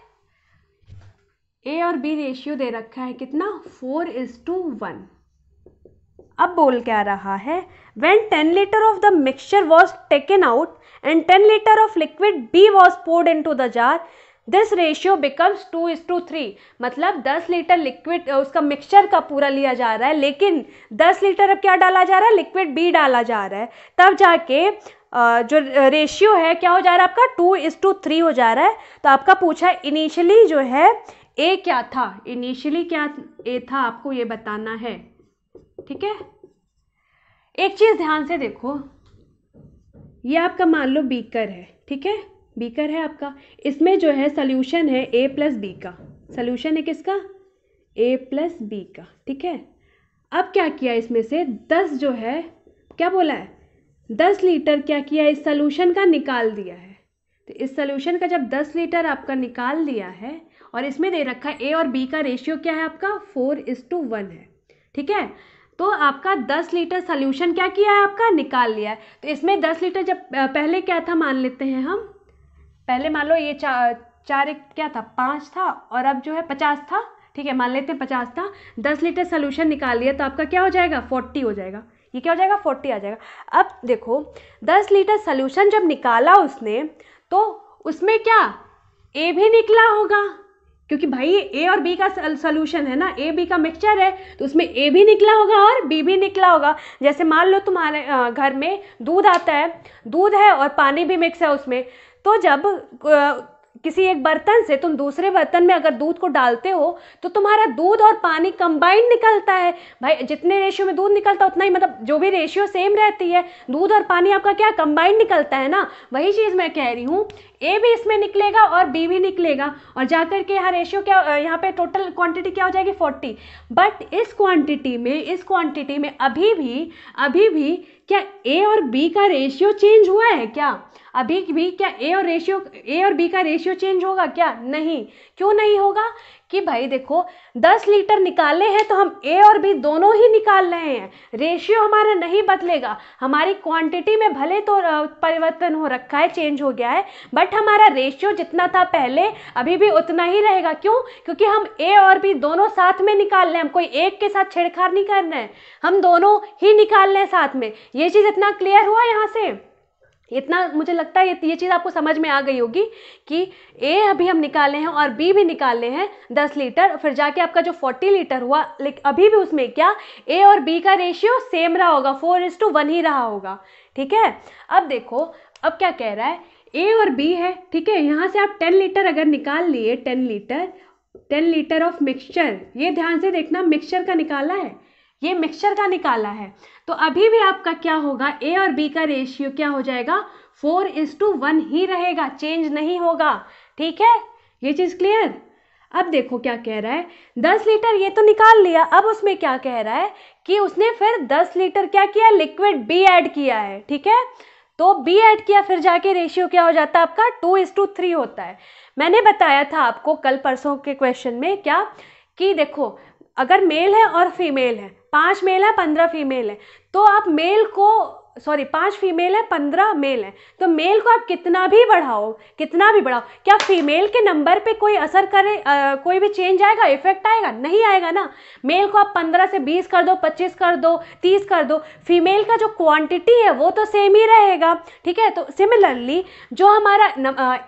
ए और बी रेशियो दे रखा है कितना फोर इज टू वन अब बोल क्या रहा है When 10 liter of the mixture was taken out and 10 liter of liquid B was poured into the jar, this ratio becomes two is to three मतलब दस लीटर लिक्विड उसका mixture का पूरा लिया जा रहा है लेकिन दस लीटर अब क्या डाला जा रहा है लिक्विड बी डाला जा रहा है तब जाके जो रेशियो है क्या हो जा रहा है आपका टू इज टू थ्री हो जा रहा है तो आपका पूछा इनिशियली जो है ए क्या था इनिशियली क्या ए था आपको ये बताना है ठीक है एक चीज़ ध्यान से देखो ये आपका मान लो बीकर है ठीक है बीकर है आपका इसमें जो है सोल्यूशन है ए प्लस बी का सोल्यूशन है किसका ए प्लस बी का ठीक है अब क्या किया इसमें से दस जो है क्या बोला है दस लीटर क्या किया इस सोल्यूशन का निकाल दिया है तो इस सल्यूशन का जब दस लीटर आपका निकाल दिया है और इसमें दे रखा है ए और बी का रेशियो क्या है आपका फोर इस टू वन है ठीक है तो आपका 10 लीटर सोल्यूशन क्या किया है आपका निकाल लिया है तो इसमें 10 लीटर जब पहले क्या था मान लेते हैं हम पहले मान लो ये चा, चार एक क्या था पाँच था और अब जो है पचास था ठीक है मान लेते हैं पचास था दस लीटर सोल्यूशन निकाल लिया तो आपका क्या हो जाएगा फोर्टी हो जाएगा ये क्या हो जाएगा फोर्टी आ जाएगा अब देखो दस लीटर सोल्यूशन जब निकाला उसने तो उसमें क्या ए भी निकला होगा क्योंकि भाई ए और बी का सोल्यूशन है ना ए बी का मिक्सचर है तो उसमें ए भी निकला होगा और बी भी निकला होगा जैसे मान लो तुम्हारे घर में दूध आता है दूध है और पानी भी मिक्स है उसमें तो जब किसी एक बर्तन से तुम दूसरे बर्तन में अगर दूध को डालते हो तो तुम्हारा दूध और पानी कंबाइंड निकलता है भाई जितने रेशियो में दूध निकलता है उतना ही मतलब जो भी रेशियो सेम रहती है दूध और पानी आपका क्या कंबाइंड निकलता है ना वही चीज़ मैं कह रही हूँ ए भी इसमें निकलेगा और बी भी निकलेगा और जाकर के यहाँ रेशियो क्या यहाँ पे टोटल क्वांटिटी क्या हो जाएगी फोर्टी बट इस क्वांटिटी में इस क्वांटिटी में अभी भी अभी भी क्या ए और बी का रेशियो चेंज हुआ है क्या अभी भी क्या ए और रेशियो ए और बी का रेशियो चेंज होगा क्या नहीं क्यों नहीं होगा कि भाई देखो 10 लीटर निकाले हैं तो हम ए और बी दोनों ही निकाल रहे हैं रेशियो हमारा नहीं बदलेगा हमारी क्वांटिटी में भले तो परिवर्तन हो रखा है चेंज हो गया है बट हमारा रेशियो जितना था पहले अभी भी उतना ही रहेगा क्यों क्योंकि हम ए और बी दोनों साथ में निकाल रहे हैं हम कोई एक के साथ छेड़छाड़ नहीं कर रहे हैं हम दोनों ही निकाल रहे हैं साथ में ये चीज़ इतना क्लियर हुआ यहाँ से इतना मुझे लगता है ये चीज़ आपको समझ में आ गई होगी कि ए अभी हम निकाले हैं और बी भी निकाले हैं दस लीटर फिर जाके आपका जो फोर्टी लीटर हुआ लेकिन अभी भी उसमें क्या ए और बी का रेशियो सेम रहा होगा फोर इज टू वन ही रहा होगा ठीक है अब देखो अब क्या कह रहा है ए और बी है ठीक है यहाँ से आप टेन लीटर अगर निकाल लिए ten litre ten litre of mixture ये ध्यान से देखना मिक्सचर का निकाला है ये मिक्सचर का निकाला है तो अभी भी आपका क्या होगा ए और बी का रेशियो क्या हो जाएगा फोर इज टू वन ही रहेगा चेंज नहीं होगा ठीक है ये चीज़ क्लियर अब देखो क्या कह रहा है दस लीटर ये तो निकाल लिया अब उसमें क्या कह रहा है कि उसने फिर दस लीटर क्या किया लिक्विड बी ऐड किया है ठीक है तो बी ऐड किया फिर जाके रेशियो क्या हो जाता है आपका टू इज टू थ्री होता है मैंने बताया था आपको कल परसों के क्वेश्चन में क्या कि देखो अगर मेल है और फीमेल है पांच मेल है पंद्रह फीमेल है तो आप मेल को सॉरी पांच फीमेल है पंद्रह मेल है तो मेल को आप कितना भी बढ़ाओ कितना भी बढ़ाओ क्या फीमेल के नंबर पे कोई असर करे आ, कोई भी चेंज आएगा इफेक्ट आएगा नहीं आएगा ना मेल को आप पंद्रह से बीस कर दो पच्चीस कर दो तीस कर दो फीमेल का जो क्वांटिटी है वो तो सेम ही रहेगा ठीक है तो सिमिलरली जो हमारा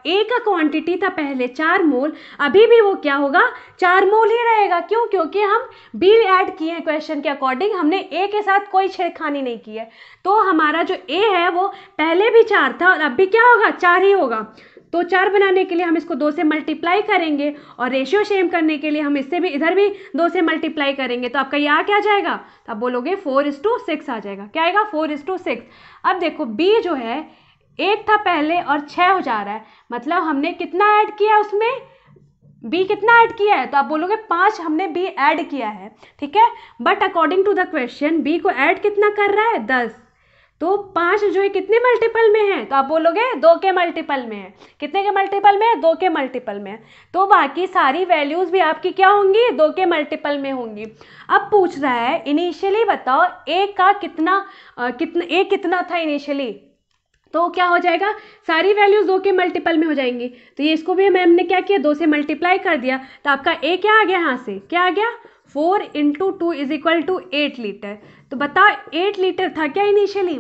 ए का क्वांटिटी था पहले चार मोल अभी भी वो क्या होगा चार मोल ही रहेगा क्यों क्योंकि हम बी ऐड किए हैं क्वेश्चन के अकॉर्डिंग हमने ए के साथ कोई छेड़खानी नहीं की है तो हमारा जो ए है वो पहले भी चार था और अब भी क्या होगा चार ही होगा तो चार बनाने के लिए हम इसको दो से मल्टीप्लाई करेंगे और रेशियो सेम करने के लिए हम इससे भी इधर भी दो से मल्टीप्लाई करेंगे तो आपका यहाँ क्या जाएगा तो आप बोलोगे फोर इस टू सिक्स आ जाएगा क्या आएगा फोर इस टू सिक्स अब देखो बी जो है एक था पहले और छः हो जा रहा है मतलब हमने कितना ऐड किया उसमें बी कितना ऐड किया है तो आप बोलोगे पाँच हमने बी ऐड किया है ठीक है but according to the question B को ऐड कितना कर रहा है दस तो पाँच जो है कितने मल्टीपल में है तो आप बोलोगे दो के मल्टीपल में है कितने के मल्टीपल में है दो के मल्टीपल में है तो बाकी सारी वैल्यूज़ भी आपकी क्या होंगी दो के मल्टीपल में होंगी अब पूछ रहा है इनिशियली बताओ ए का कितना कितना ए कितना था इनिशियली तो क्या हो जाएगा सारी वैल्यूज दो के मल्टीपल में हो जाएंगी तो ये इसको भी मैम ने क्या किया दो से मल्टीप्लाई कर दिया तो आपका ए क्या आ गया यहाँ से क्या आ गया four into two is equal to eight litre तो बताओ एट लीटर था क्या इनिशियली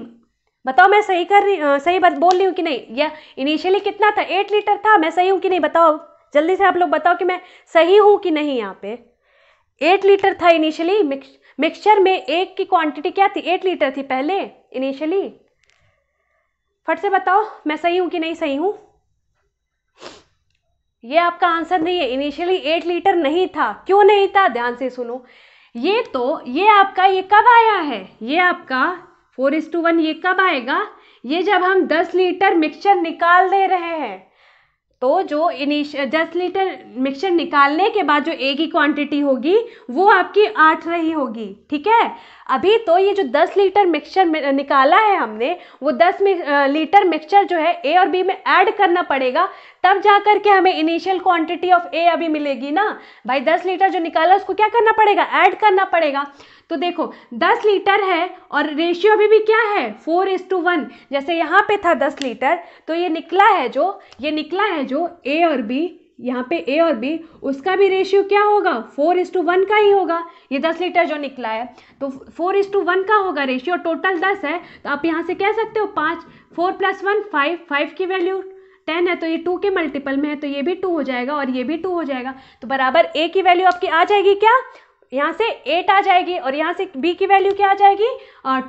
बताओ मैं सही कर रही सही बात बोल रही हूँ कि नहीं या इनिशियली कितना था एट लीटर था मैं सही हूँ कि नहीं बताओ जल्दी से आप लोग बताओ कि मैं सही हूँ कि नहीं यहाँ पे एट लीटर था इनिशियली मिक्सचर में एक की क्वांटिटी क्या थी एट लीटर थी पहले इनिशियली फट से बताओ मैं सही हूँ कि नहीं सही हूँ ये आपका आंसर नहीं है इनिशियली एट लीटर नहीं था क्यों नहीं था ध्यान से सुनो ये तो ये आपका ये कब आया है ये आपका फोर इस टू वन ये कब आएगा ये जब हम दस लीटर मिक्सचर निकाल दे रहे हैं तो जो इनिश दस लीटर मिक्सचर निकालने के बाद जो ए की क्वांटिटी होगी वो आपकी आठ रही होगी ठीक है अभी तो ये जो 10 लीटर मिक्सचर निकाला है हमने वो 10 लीटर मिक्सचर जो है ए और बी में ऐड करना पड़ेगा तब जा कर के हमें इनिशियल क्वांटिटी ऑफ ए अभी मिलेगी ना भाई 10 लीटर जो निकाला उसको क्या करना पड़ेगा ऐड करना पड़ेगा तो देखो 10 लीटर है और रेशियो अभी भी क्या है फोर इज टू वन जैसे यहाँ पे था 10 लीटर तो ये निकला है जो ये निकला है जो ए और बी यहाँ पे ए और बी उसका भी रेशियो क्या होगा फोर इज टू वन का ही होगा ये दस लीटर जो निकला है तो फोर इज टू वन का होगा रेशियो टोटल दस है तो आप यहाँ से कह सकते हो पाँच four plus one five five की वैल्यू टेन है तो ये टू के मल्टीपल में है तो ये भी टू हो जाएगा और ये भी टू हो जाएगा तो बराबर ए की वैल्यू आपकी आ जाएगी क्या यहाँ से एट आ जाएगी और यहाँ से बी की वैल्यू क्या आ जाएगी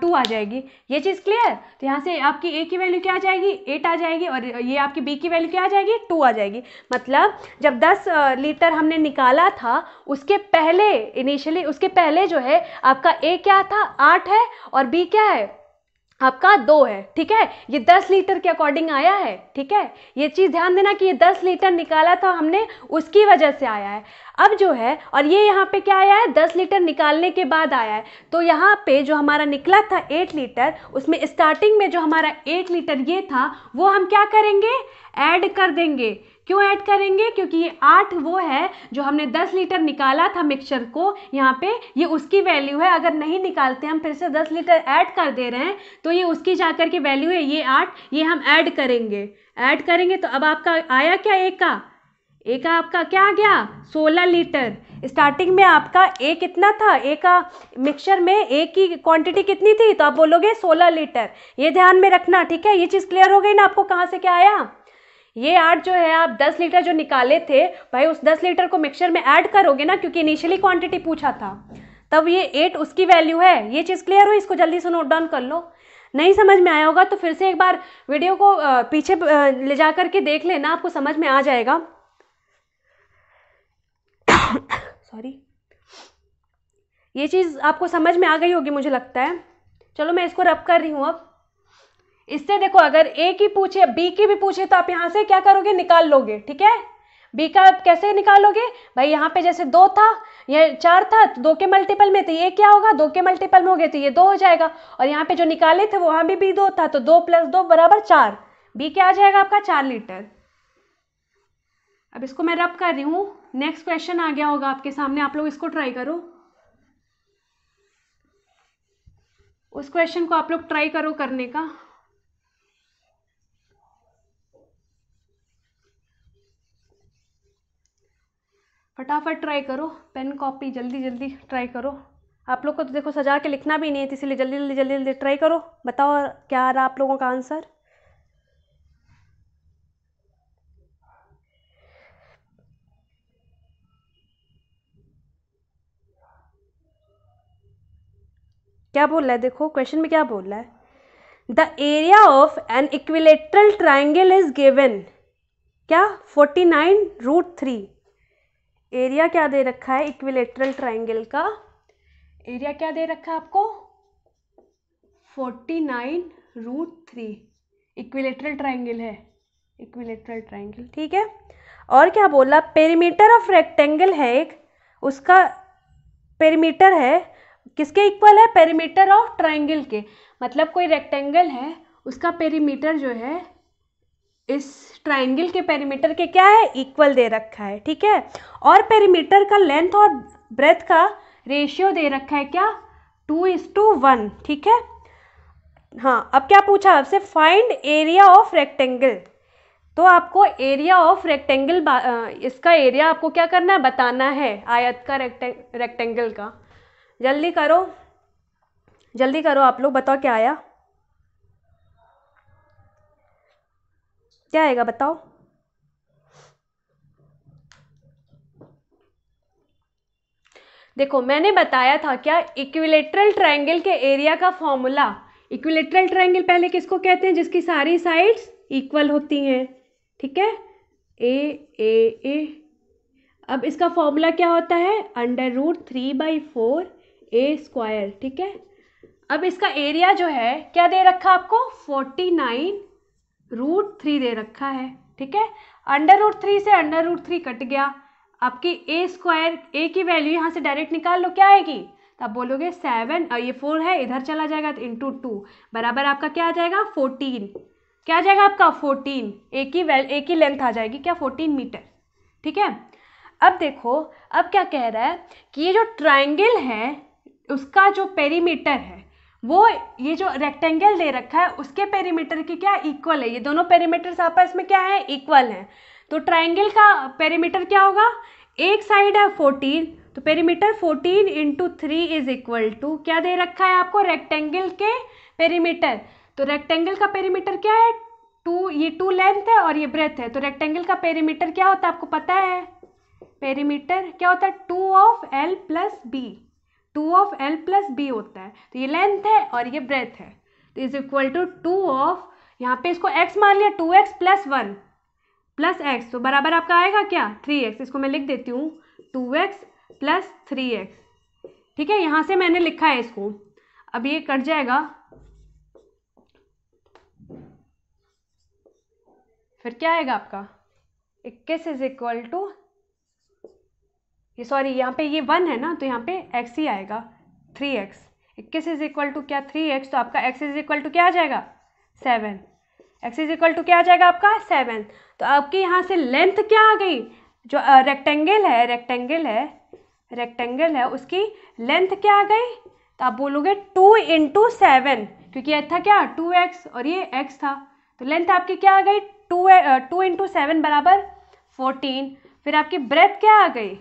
टू आ जाएगी ये चीज़ क्लियर तो यहाँ से आपकी ए की वैल्यू क्या आ जाएगी एट आ जाएगी और ये आपकी बी की वैल्यू क्या आ जाएगी टू आ जाएगी मतलब जब दस लीटर हमने निकाला था उसके पहले इनिशियली उसके पहले जो है आपका ए क्या था आठ है और बी क्या है आपका दो है ठीक है ये दस लीटर के अकॉर्डिंग आया है ठीक है ये चीज़ ध्यान देना कि ये दस लीटर निकाला था हमने उसकी वजह से आया है अब जो है और ये यहाँ पे क्या आया है दस लीटर निकालने के बाद आया है तो यहाँ पे जो हमारा निकला था एट लीटर उसमें स्टार्टिंग में जो हमारा एट लीटर ये था वो हम क्या करेंगे एड कर देंगे क्यों ऐड करेंगे क्योंकि ये आठ वो है जो हमने दस लीटर निकाला था मिक्सचर को यहाँ पे ये उसकी वैल्यू है अगर नहीं निकालते हम फिर से दस लीटर ऐड कर दे रहे हैं तो ये उसकी जाकर के वैल्यू है ये आठ ये हम ऐड करेंगे ऐड करेंगे तो अब आपका आया क्या एक का एक का आपका क्या आ गया सोलह लीटर स्टार्टिंग में आपका ए कितना था ए का मिक्सचर में ए की क्वांटिटी कितनी थी तो आप बोलोगे सोलह लीटर ये ध्यान में रखना ठीक है ये चीज़ क्लियर हो गई ना आपको कहाँ से क्या आया ये आठ जो है आप 10 लीटर जो निकाले थे भाई उस 10 लीटर को मिक्सचर में ऐड करोगे ना क्योंकि इनिशियली क्वांटिटी पूछा था तब ये एट उसकी वैल्यू है ये चीज़ क्लियर हो इसको जल्दी से नोट डाउन कर लो नहीं समझ में आया होगा तो फिर से एक बार वीडियो को पीछे ले जा करके देख लेना आपको समझ में आ जाएगा सॉरी ये चीज़ आपको समझ में आ गई होगी मुझे लगता है चलो मैं इसको रब कर रही हूँ अब इससे देखो अगर ए की पूछे बी की भी पूछे तो आप यहां से क्या करोगे निकाल लोगे ठीक है बी का आप कैसे निकालोगे भाई यहाँ पे जैसे दो था ये चार था तो दो के मल्टीपल में तो ये क्या होगा दो के मल्टीपल में हो गए तो ये दो हो जाएगा और यहाँ पे जो निकाले थे वहां भी बी दो था तो दो प्लस दो बराबर चार बी क्या आ जाएगा आपका चार लीटर अब इसको मैं रब कर रही हूं नेक्स्ट क्वेश्चन आ गया होगा आपके सामने आप लोग इसको ट्राई करो उस क्वेश्चन को आप लोग ट्राई करो करने का फटाफट ट्राई करो पेन कॉपी जल्दी जल्दी ट्राई करो आप लोग को तो देखो सजा के लिखना भी नहीं है इसीलिए जल्दी जल्दी जल्दी जल्दी ट्राई करो बताओ क्या आ रहा आप लोगों का आंसर क्या बोल रहा है देखो क्वेश्चन में क्या बोल रहा है the area of an equilateral triangle is given क्या forty nine root three area क्या दे रखा है इक्विलेटरल ट्राइंगल का एरिया क्या दे रखा है आपको forty nine root three equilateral triangle है इक्विलेटरल ट्राइंगल ठीक है और क्या बोला पेरीमीटर ऑफ रेक्टेंगल है एक उसका पेरीमीटर है किसके इक्वल है पेरीमीटर ऑफ ट्राइंगल के मतलब कोई रेक्टेंगल है उसका पेरीमीटर जो है इस ट्राइंगल के पेरीमीटर के क्या है इक्वल दे रखा है ठीक है और पेरीमीटर का लेंथ और ब्रेथ का रेशियो दे रखा है क्या टू इज टू वन ठीक है हाँ अब क्या पूछा आपसे फाइंड एरिया ऑफ रेक्टेंगल तो आपको एरिया ऑफ रेक्टेंगल इसका एरिया आपको क्या करना है बताना है आयत का रेक्टेंगल का जल्दी करो जल्दी करो आप लोग बताओ क्या आया क्या आएगा बताओ देखो मैंने बताया था क्या इक्विलेटरल ट्रायंगल के एरिया का फॉर्मूला इक्विलेटरल ट्रायंगल पहले किसको कहते हैं जिसकी सारी साइड्स इक्वल होती हैं ठीक है ए ए ए अब इसका फॉर्मूला क्या होता है under root three by four A square ठीक है अब इसका एरिया जो है क्या दे रखा आपको फोर्टी नाइन रूट थ्री दे रखा है ठीक है अंडर रूट थ्री से अंडर रूट थ्री कट गया आपकी ए स्क्वायर ए की वैल्यू यहाँ से डायरेक्ट निकाल लो क्या आएगी तो आप बोलोगे सेवन ये फोर है इधर चला जाएगा तो इंटू टू बराबर आपका क्या आ जाएगा फोर्टीन क्या आ जाएगा आपका फोर्टीन ए की वैल ए की लेंथ आ जाएगी क्या फोर्टीन मीटर ठीक है अब देखो अब क्या कह रहा है कि ये जो ट्राइंगल है उसका जो पेरीमीटर है वो ये जो रेक्टेंगल दे रखा है उसके पेरीमीटर की क्या इक्वल है ये दोनों पेरीमीटर्स आपस में क्या है इक्वल हैं तो ट्राइंगल का पेरीमीटर क्या होगा एक साइड है फोर्टीन तो perimeter fourteen into three is equal to क्या दे रखा है आपको रेक्टेंगल के पेरीमीटर तो रेक्टेंगल का पेरीमीटर क्या है टू ये टू लेंथ है और ये ब्रेथ है तो रेक्टेंगल का पेरीमीटर क्या होता है आपको पता है पेरीमीटर क्या होता है two of L plus B two of L plus B होता है तो ये लेंथ है और ये ब्रेथ है तो is equal to two of यहाँ पे इसको एक्स मान लिया two x plus one plus x तो बराबर आपका आएगा क्या थ्री एक्स इसको मैं लिख देती हूँ two x plus three x ठीक है यहाँ से मैंने लिखा है इसको अब ये कट जाएगा फिर क्या आएगा आपका इक्कीस इज इक्वल टू ये सॉरी यहाँ पे ये वन है ना तो यहाँ पे एक्स ही आएगा थ्री एक्स इक्कीस इज इक्वल टू क्या थ्री एक्स तो आपका एक्स इज इक्वल टू क्या आ जाएगा seven x is equal to क्या आ जाएगा आपका सेवन तो आपके यहाँ से लेंथ क्या आ गई जो रेक्टेंगल है रेक्टेंगल है रेक्टेंगल है उसकी लेंथ क्या आ गई तो आप बोलोगे टू इंटू सेवन क्योंकि यह था क्या टू एक्स और ये एक्स था तो लेंथ आपकी क्या आ गई टू टू इंटू सेवन बराबर फोर्टीन फिर आपकी ब्रेथ क्या आ गई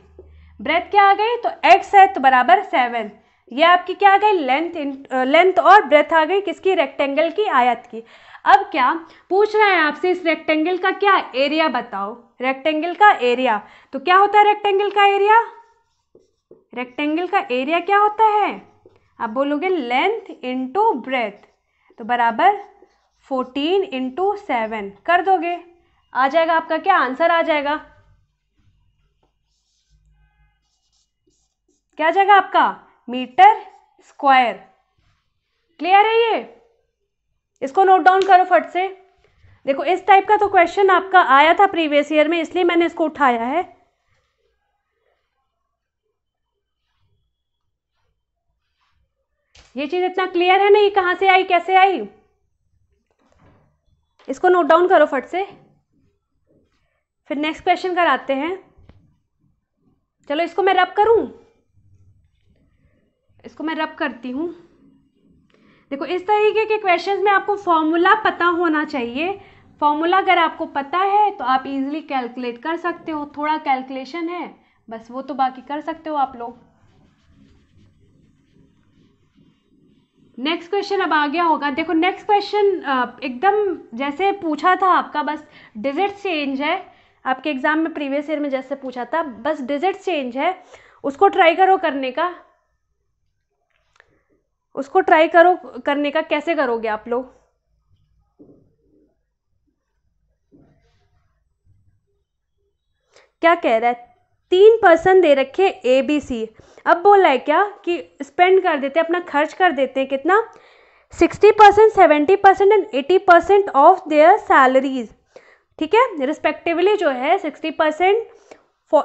ब्रेथ क्या आ गई तो एक्स है तो बराबर सेवन ये आपकी क्या आ गई लेंथ लेंथ और ब्रेथ आ गई किसकी रेक्टेंगल की आयत की अब क्या पूछ रहा है आपसे इस रेक्टेंगल का क्या एरिया बताओ रेक्टेंगल का एरिया तो क्या होता है रेक्टेंगल का एरिया रेक्टेंगल का एरिया क्या होता है आप बोलोगे लेंथ इंटू ब्रेथ तो बराबर फोर्टीन इंटू सेवन कर दोगे आ जाएगा आपका क्या आंसर आ जाएगा क्या जाएगा आपका मीटर स्क्वायर क्लियर है ये इसको नोट डाउन करो फट से देखो इस टाइप का तो क्वेश्चन आपका आया था प्रीवियस ईयर में इसलिए मैंने इसको उठाया है ये चीज़ इतना क्लियर है ना ये से आई कैसे आई इसको नोट डाउन करो फट से फिर नेक्स्ट क्वेश्चन कराते हैं चलो इसको मैं रब करूं इसको मैं रब करती हूँ देखो इस तरीके के क्वेश्चन में आपको फॉर्मूला पता होना चाहिए फॉर्मूला अगर आपको पता है तो आप इजीली कैलकुलेट कर सकते हो थोड़ा कैलकुलेशन है बस वो तो बाकी कर सकते हो आप लोग नेक्स्ट क्वेश्चन अब आ गया होगा देखो नेक्स्ट क्वेश्चन एकदम जैसे पूछा था आपका बस डिजिट चेंज है आपके एग्ज़ाम में प्रीवियस ईयर में जैसे पूछा था बस डिजिट चेंज है उसको ट्राई करो करने का उसको ट्राई करो करने का कैसे करोगे आप लोग क्या कह रहा है तीन पर्सन दे रखे ए बी सी अब बोल रहा है क्या कि स्पेंड कर देते हैं अपना खर्च कर देते हैं कितना sixty percent seventy percent and eighty percent of their salaries ठीक है रिस्पेक्टिवली जो है सिक्सटी परसेंट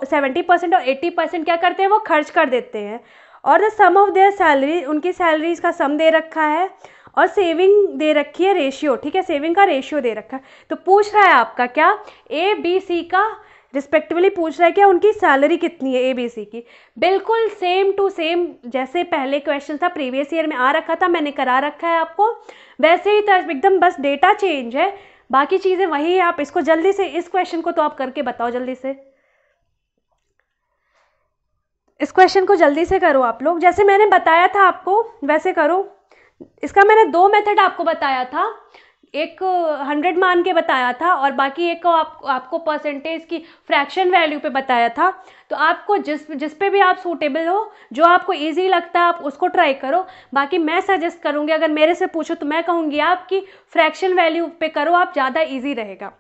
सेवेंटी परसेंट और एट्टी परसेंट क्या करते हैं वो खर्च कर देते हैं और the sum of their salary उनकी सैलरीज का सम दे रखा है और सेविंग दे रखी है रेशियो ठीक है सेविंग का रेशियो दे रखा है तो पूछ रहा है आपका क्या ए बी सी का रिस्पेक्टिवली पूछ रहा है क्या उनकी सैलरी कितनी है ए बी सी की बिल्कुल सेम टू सेम जैसे पहले क्वेश्चन था प्रीवियस ईयर में आ रखा था मैंने करा रखा है आपको वैसे ही तर्ज तो एकदम बस डेटा चेंज है बाकी चीज़ें वही है आप इसको जल्दी से इस क्वेश्चन को तो आप करके बताओ जल्दी से इस क्वेश्चन को जल्दी से करो आप लोग जैसे मैंने बताया था आपको वैसे करो इसका मैंने दो मेथड आपको बताया था एक हंड्रेड मान के बताया था और बाकी एक को आप आपको परसेंटेज की फ्रैक्शन वैल्यू पे बताया था तो आपको जिस जिस पे भी आप सूटेबल हो जो आपको इजी लगता है आप उसको ट्राई करो बाकी मैं सजेस्ट करूँगी अगर मेरे से पूछो तो मैं कहूँगी आप कि फ्रैक्शन वैल्यू पे करो आप ज़्यादा ईजी रहेगा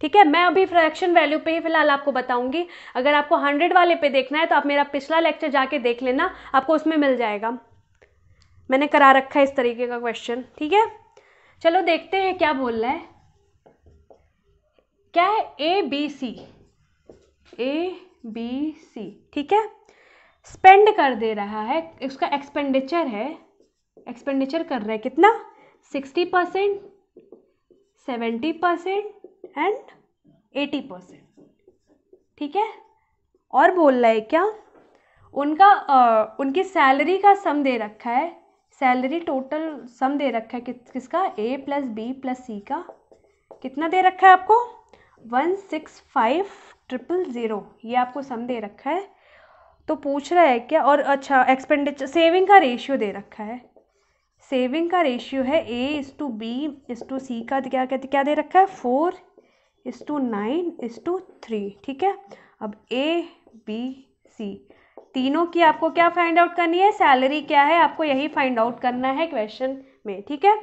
ठीक है मैं अभी फ्रैक्शन वैल्यू पे ही फिलहाल आपको बताऊंगी अगर आपको हंड्रेड वाले पे देखना है तो आप मेरा पिछला लेक्चर जाके देख लेना आपको उसमें मिल जाएगा मैंने करा रखा है इस तरीके का क्वेश्चन ठीक है चलो देखते हैं क्या बोल रहा है क्या है A B C A B C ठीक है स्पेंड कर दे रहा है उसका एक्सपेंडिचर है एक्सपेंडिचर कर रहा है कितना sixty percent seventy percent and eighty percent ठीक है और बोल रहा है क्या उनका आ, उनकी सैलरी का सम दे रखा है सैलरी टोटल सम दे रखा है कि, किसका A plus B plus C का कितना दे रखा है आपको one six five triple zero ये आपको सम दे रखा है तो पूछ रहा है क्या और अच्छा एक्सपेंडिचर सेविंग का रेशियो दे रखा है सेविंग का रेशियो है A is to B is to C का क्या क्या दे रखा है four is to nine is to three ठीक है अब ए बी सी तीनों की आपको क्या फाइंड आउट करनी है सैलरी क्या है आपको यही फाइंड आउट करना है क्वेश्चन में ठीक है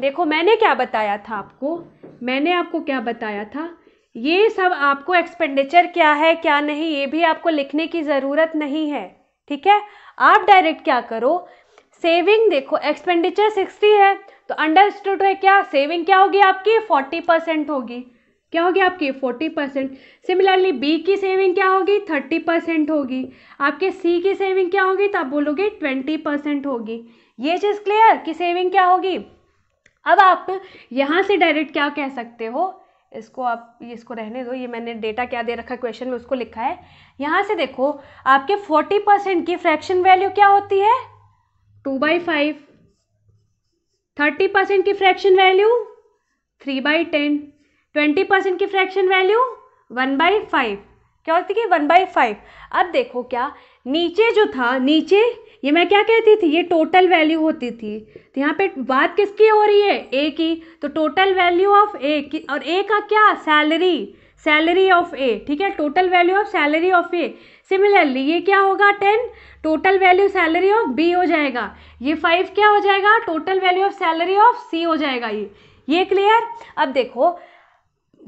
देखो मैंने क्या बताया था आपको मैंने आपको क्या बताया था ये सब आपको एक्सपेंडिचर क्या है क्या नहीं ये भी आपको लिखने की ज़रूरत नहीं है ठीक है आप डायरेक्ट क्या करो सेविंग देखो एक्सपेंडिचर सिक्सटी है तो अंडरस्टूड है क्या सेविंग क्या होगी आपकी फोर्टी परसेंट होगी क्या होगी आपकी फोर्टी परसेंट सिमिलरली बी की सेविंग क्या होगी थर्टी परसेंट होगी आपके सी की सेविंग क्या होगी तो आप बोलोगे ट्वेंटी परसेंट होगी ये चीज़ क्लियर कि सेविंग क्या होगी अब आप यहाँ से डायरेक्ट क्या कह सकते हो इसको आप इसको रहने दो ये मैंने डेटा क्या दे रखा क्वेश्चन में उसको लिखा है यहाँ से देखो आपके फोर्टी परसेंट की फ्रैक्शन वैल्यू क्या होती है two by five thirty percent की fraction value three by ten twenty percent की fraction value one by five क्या होती थी वन बाई फाइव अब देखो क्या नीचे जो था नीचे ये मैं क्या कहती थी ये टोटल वैल्यू होती थी तो यहाँ पे बात किसकी हो रही है ए की तो टोटल वैल्यू ऑफ ए की और ए का क्या सैलरी सैलरी ऑफ ए ठीक है total value of salary of A similarly ये क्या होगा ten total value salary of B हो जाएगा ये फाइव क्या हो जाएगा total value of salary of C हो जाएगा ये ये क्लियर अब देखो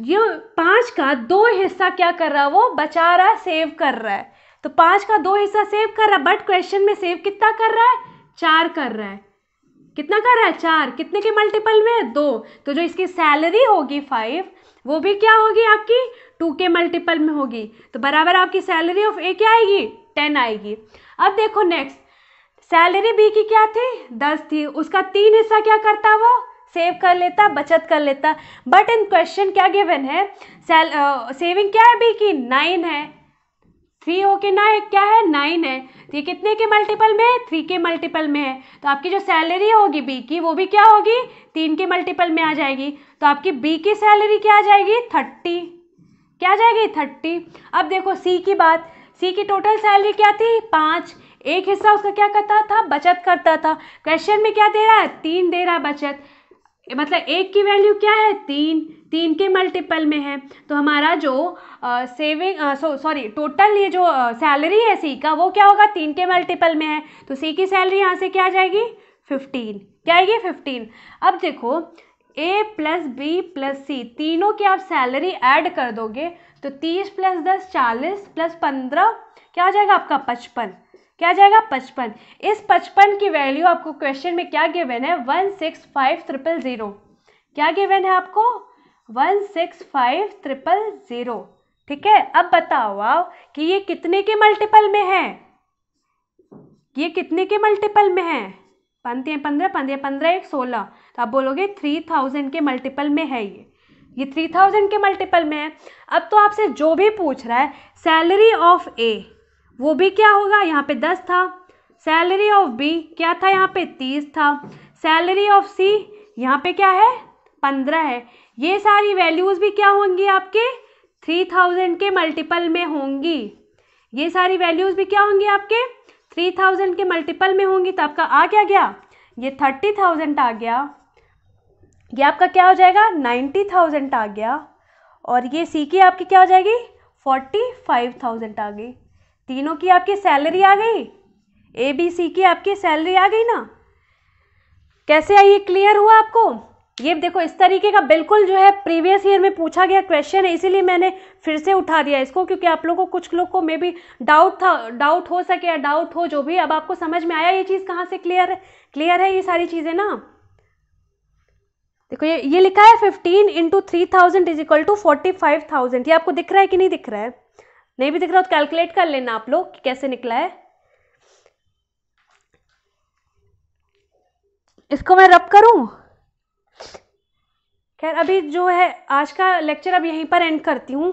ये पाँच का दो हिस्सा क्या कर रहा है वो बचा रहा है सेव कर रहा है तो पाँच का दो हिस्सा सेव कर रहा है बट क्वेश्चन में सेव कितना कर रहा है चार कर रहा है कितना कर रहा है चार कितने के मल्टीपल में है दो तो जो इसकी सैलरी होगी फाइव वो भी क्या होगी आपकी टू के मल्टीपल में होगी तो बराबर आपकी सैलरी ऑफ ए क्या आएगी टेन आएगी अब देखो नेक्स्ट सैलरी बी की क्या थी दस थी उसका तीन हिस्सा क्या करता वो सेव कर लेता बचत कर लेता बट इन क्वेश्चन क्या गिवन है सेल सेविंग uh, क्या है बी की नाइन है थ्री हो के ना क्या है नाइन है तो ये कितने के मल्टीपल में है थ्री के मल्टीपल में है तो आपकी जो सैलरी होगी बी की वो भी क्या होगी तीन के मल्टीपल में आ जाएगी तो आपकी बी की सैलरी क्या आ जाएगी थर्टी क्या आ जाएगी थर्टी अब देखो सी की बात सी की टोटल सैलरी क्या थी पाँच एक हिस्सा उसका क्या करता था बचत करता था क्वेश्चन में क्या दे रहा है तीन दे रहा है बचत मतलब एक की वैल्यू क्या है तीन तीन के मल्टीपल में है तो हमारा जो सेविंग सॉरी टोटल ये जो सैलरी है सी का वो क्या होगा तीन के मल्टीपल में है तो सी की सैलरी यहाँ से क्या आ जाएगी फिफ्टीन क्या आएगी फिफ्टीन अब देखो A plus B plus C तीनों की आप सैलरी ऐड कर दोगे तो तीस प्लस दस चालीस प्लस पंद्रह क्या आ जाएगा आपका पचपन क्या जाएगा पचपन इस पचपन की वैल्यू आपको क्वेश्चन में क्या गिवन है one six five triple zero क्या गिवन है आपको one six five triple zero ठीक है अब बताओ आओ कि ये कितने के मल्टीपल में है ये कितने के मल्टीपल में है पंद्रह पंद्रह पंद्रह पंद्रह एक सोलह तो आप बोलोगे थ्री थाउजेंड के मल्टीपल में है ये ये थ्री थाउजेंड के मल्टीपल में है अब तो आपसे जो भी पूछ रहा है सैलरी ऑफ ए वो भी क्या होगा यहाँ पे दस था सैलरी ऑफ बी क्या था यहाँ पे तीस था सैलरी ऑफ सी यहाँ पे क्या है पंद्रह है ये सारी वैल्यूज़ भी क्या होंगी आपके थ्री थाउजेंड के मल्टीपल में होंगी ये सारी वैल्यूज़ भी क्या होंगी आपके थ्री थाउजेंड के मल्टीपल में होंगी तो आपका आ क्या गया ये थर्टी थाउजेंड आ गया ये आपका क्या हो जाएगा नाइन्टी थाउजेंड आ गया और ये सी की आपकी क्या हो जाएगी फोर्टी फाइव थाउजेंड आ गई तीनों की आपकी सैलरी आ गई ए बी सी की आपकी सैलरी आ गई ना कैसे आई ये क्लियर हुआ आपको ये देखो इस तरीके का बिल्कुल जो है प्रीवियस ईयर में पूछा गया क्वेश्चन है इसीलिए मैंने फिर से उठा दिया इसको क्योंकि आप लोगों को कुछ लोग को मे बी डाउट था डाउट हो सके या डाउट हो जो भी अब आपको समझ में आया ये चीज़ कहाँ से क्लियर है क्लियर है ये सारी चीज़ें ना देखो ये ये लिखा है fifteen into three thousand is equal to forty five thousand ये आपको दिख रहा है कि नहीं दिख रहा है नहीं भी दिख रहा हो तो कैलकुलेट कर लेना आप लोग कैसे निकला है इसको मैं रब करूं खैर अभी जो है आज का लेक्चर अब यहीं पर एंड करती हूँ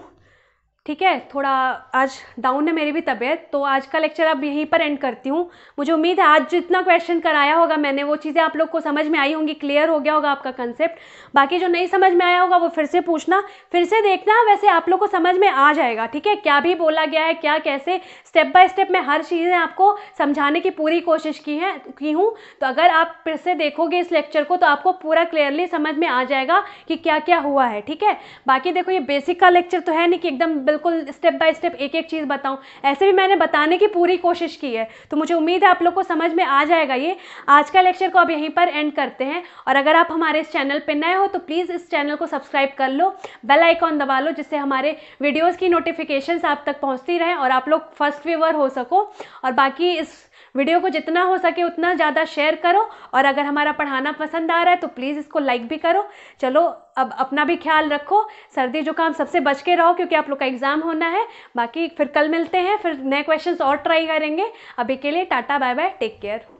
ठीक है थोड़ा आज डाउन है मेरी भी तबीयत तो आज का लेक्चर अब यहीं पर एंड करती हूँ मुझे उम्मीद है आज जितना क्वेश्चन कराया होगा मैंने वो चीज़ें आप लोग को समझ में आई होंगी क्लियर हो गया होगा आपका कंसेप्ट बाकी जो नहीं समझ में आया होगा वो फिर से पूछना फिर से देखना वैसे आप लोग को समझ में आ जाएगा ठीक है क्या भी बोला गया है क्या कैसे स्टेप बाय स्टेप मैं हर चीज़ें आपको समझाने की पूरी कोशिश की है की हूँ तो अगर आप फिर से देखोगे इस लेक्चर को तो आपको पूरा क्लियरली समझ में आ जाएगा कि क्या क्या हुआ है ठीक है बाकी देखो ये बेसिक का लेक्चर तो है नहीं कि एकदम बिल्कुल स्टेप बाय स्टेप एक एक चीज़ बताऊँ ऐसे भी मैंने बताने की पूरी कोशिश की है तो मुझे उम्मीद है आप लोग को समझ में आ जाएगा ये आज का लेक्चर को अब यहीं पर एंड करते हैं और अगर आप हमारे इस चैनल पर नए हो तो प्लीज़ इस चैनल को सब्सक्राइब कर लो बेल आइकॉन दबा लो जिससे हमारे वीडियोज़ की नोटिफिकेशन आप तक पहुँचती रहें और आप लोग फर्स्ट व्यूवर हो सको और बाकी इस वीडियो को जितना हो सके उतना ज़्यादा शेयर करो और अगर हमारा पढ़ाना पसंद आ रहा है तो प्लीज़ इसको लाइक भी करो चलो अब अपना भी ख्याल रखो सर्दी जुकाम सबसे बच के रहो क्योंकि आप लोग का एग्ज़ाम होना है बाकी फिर कल मिलते हैं फिर नए क्वेश्चंस और ट्राई करेंगे अभी के लिए tata bye bye take care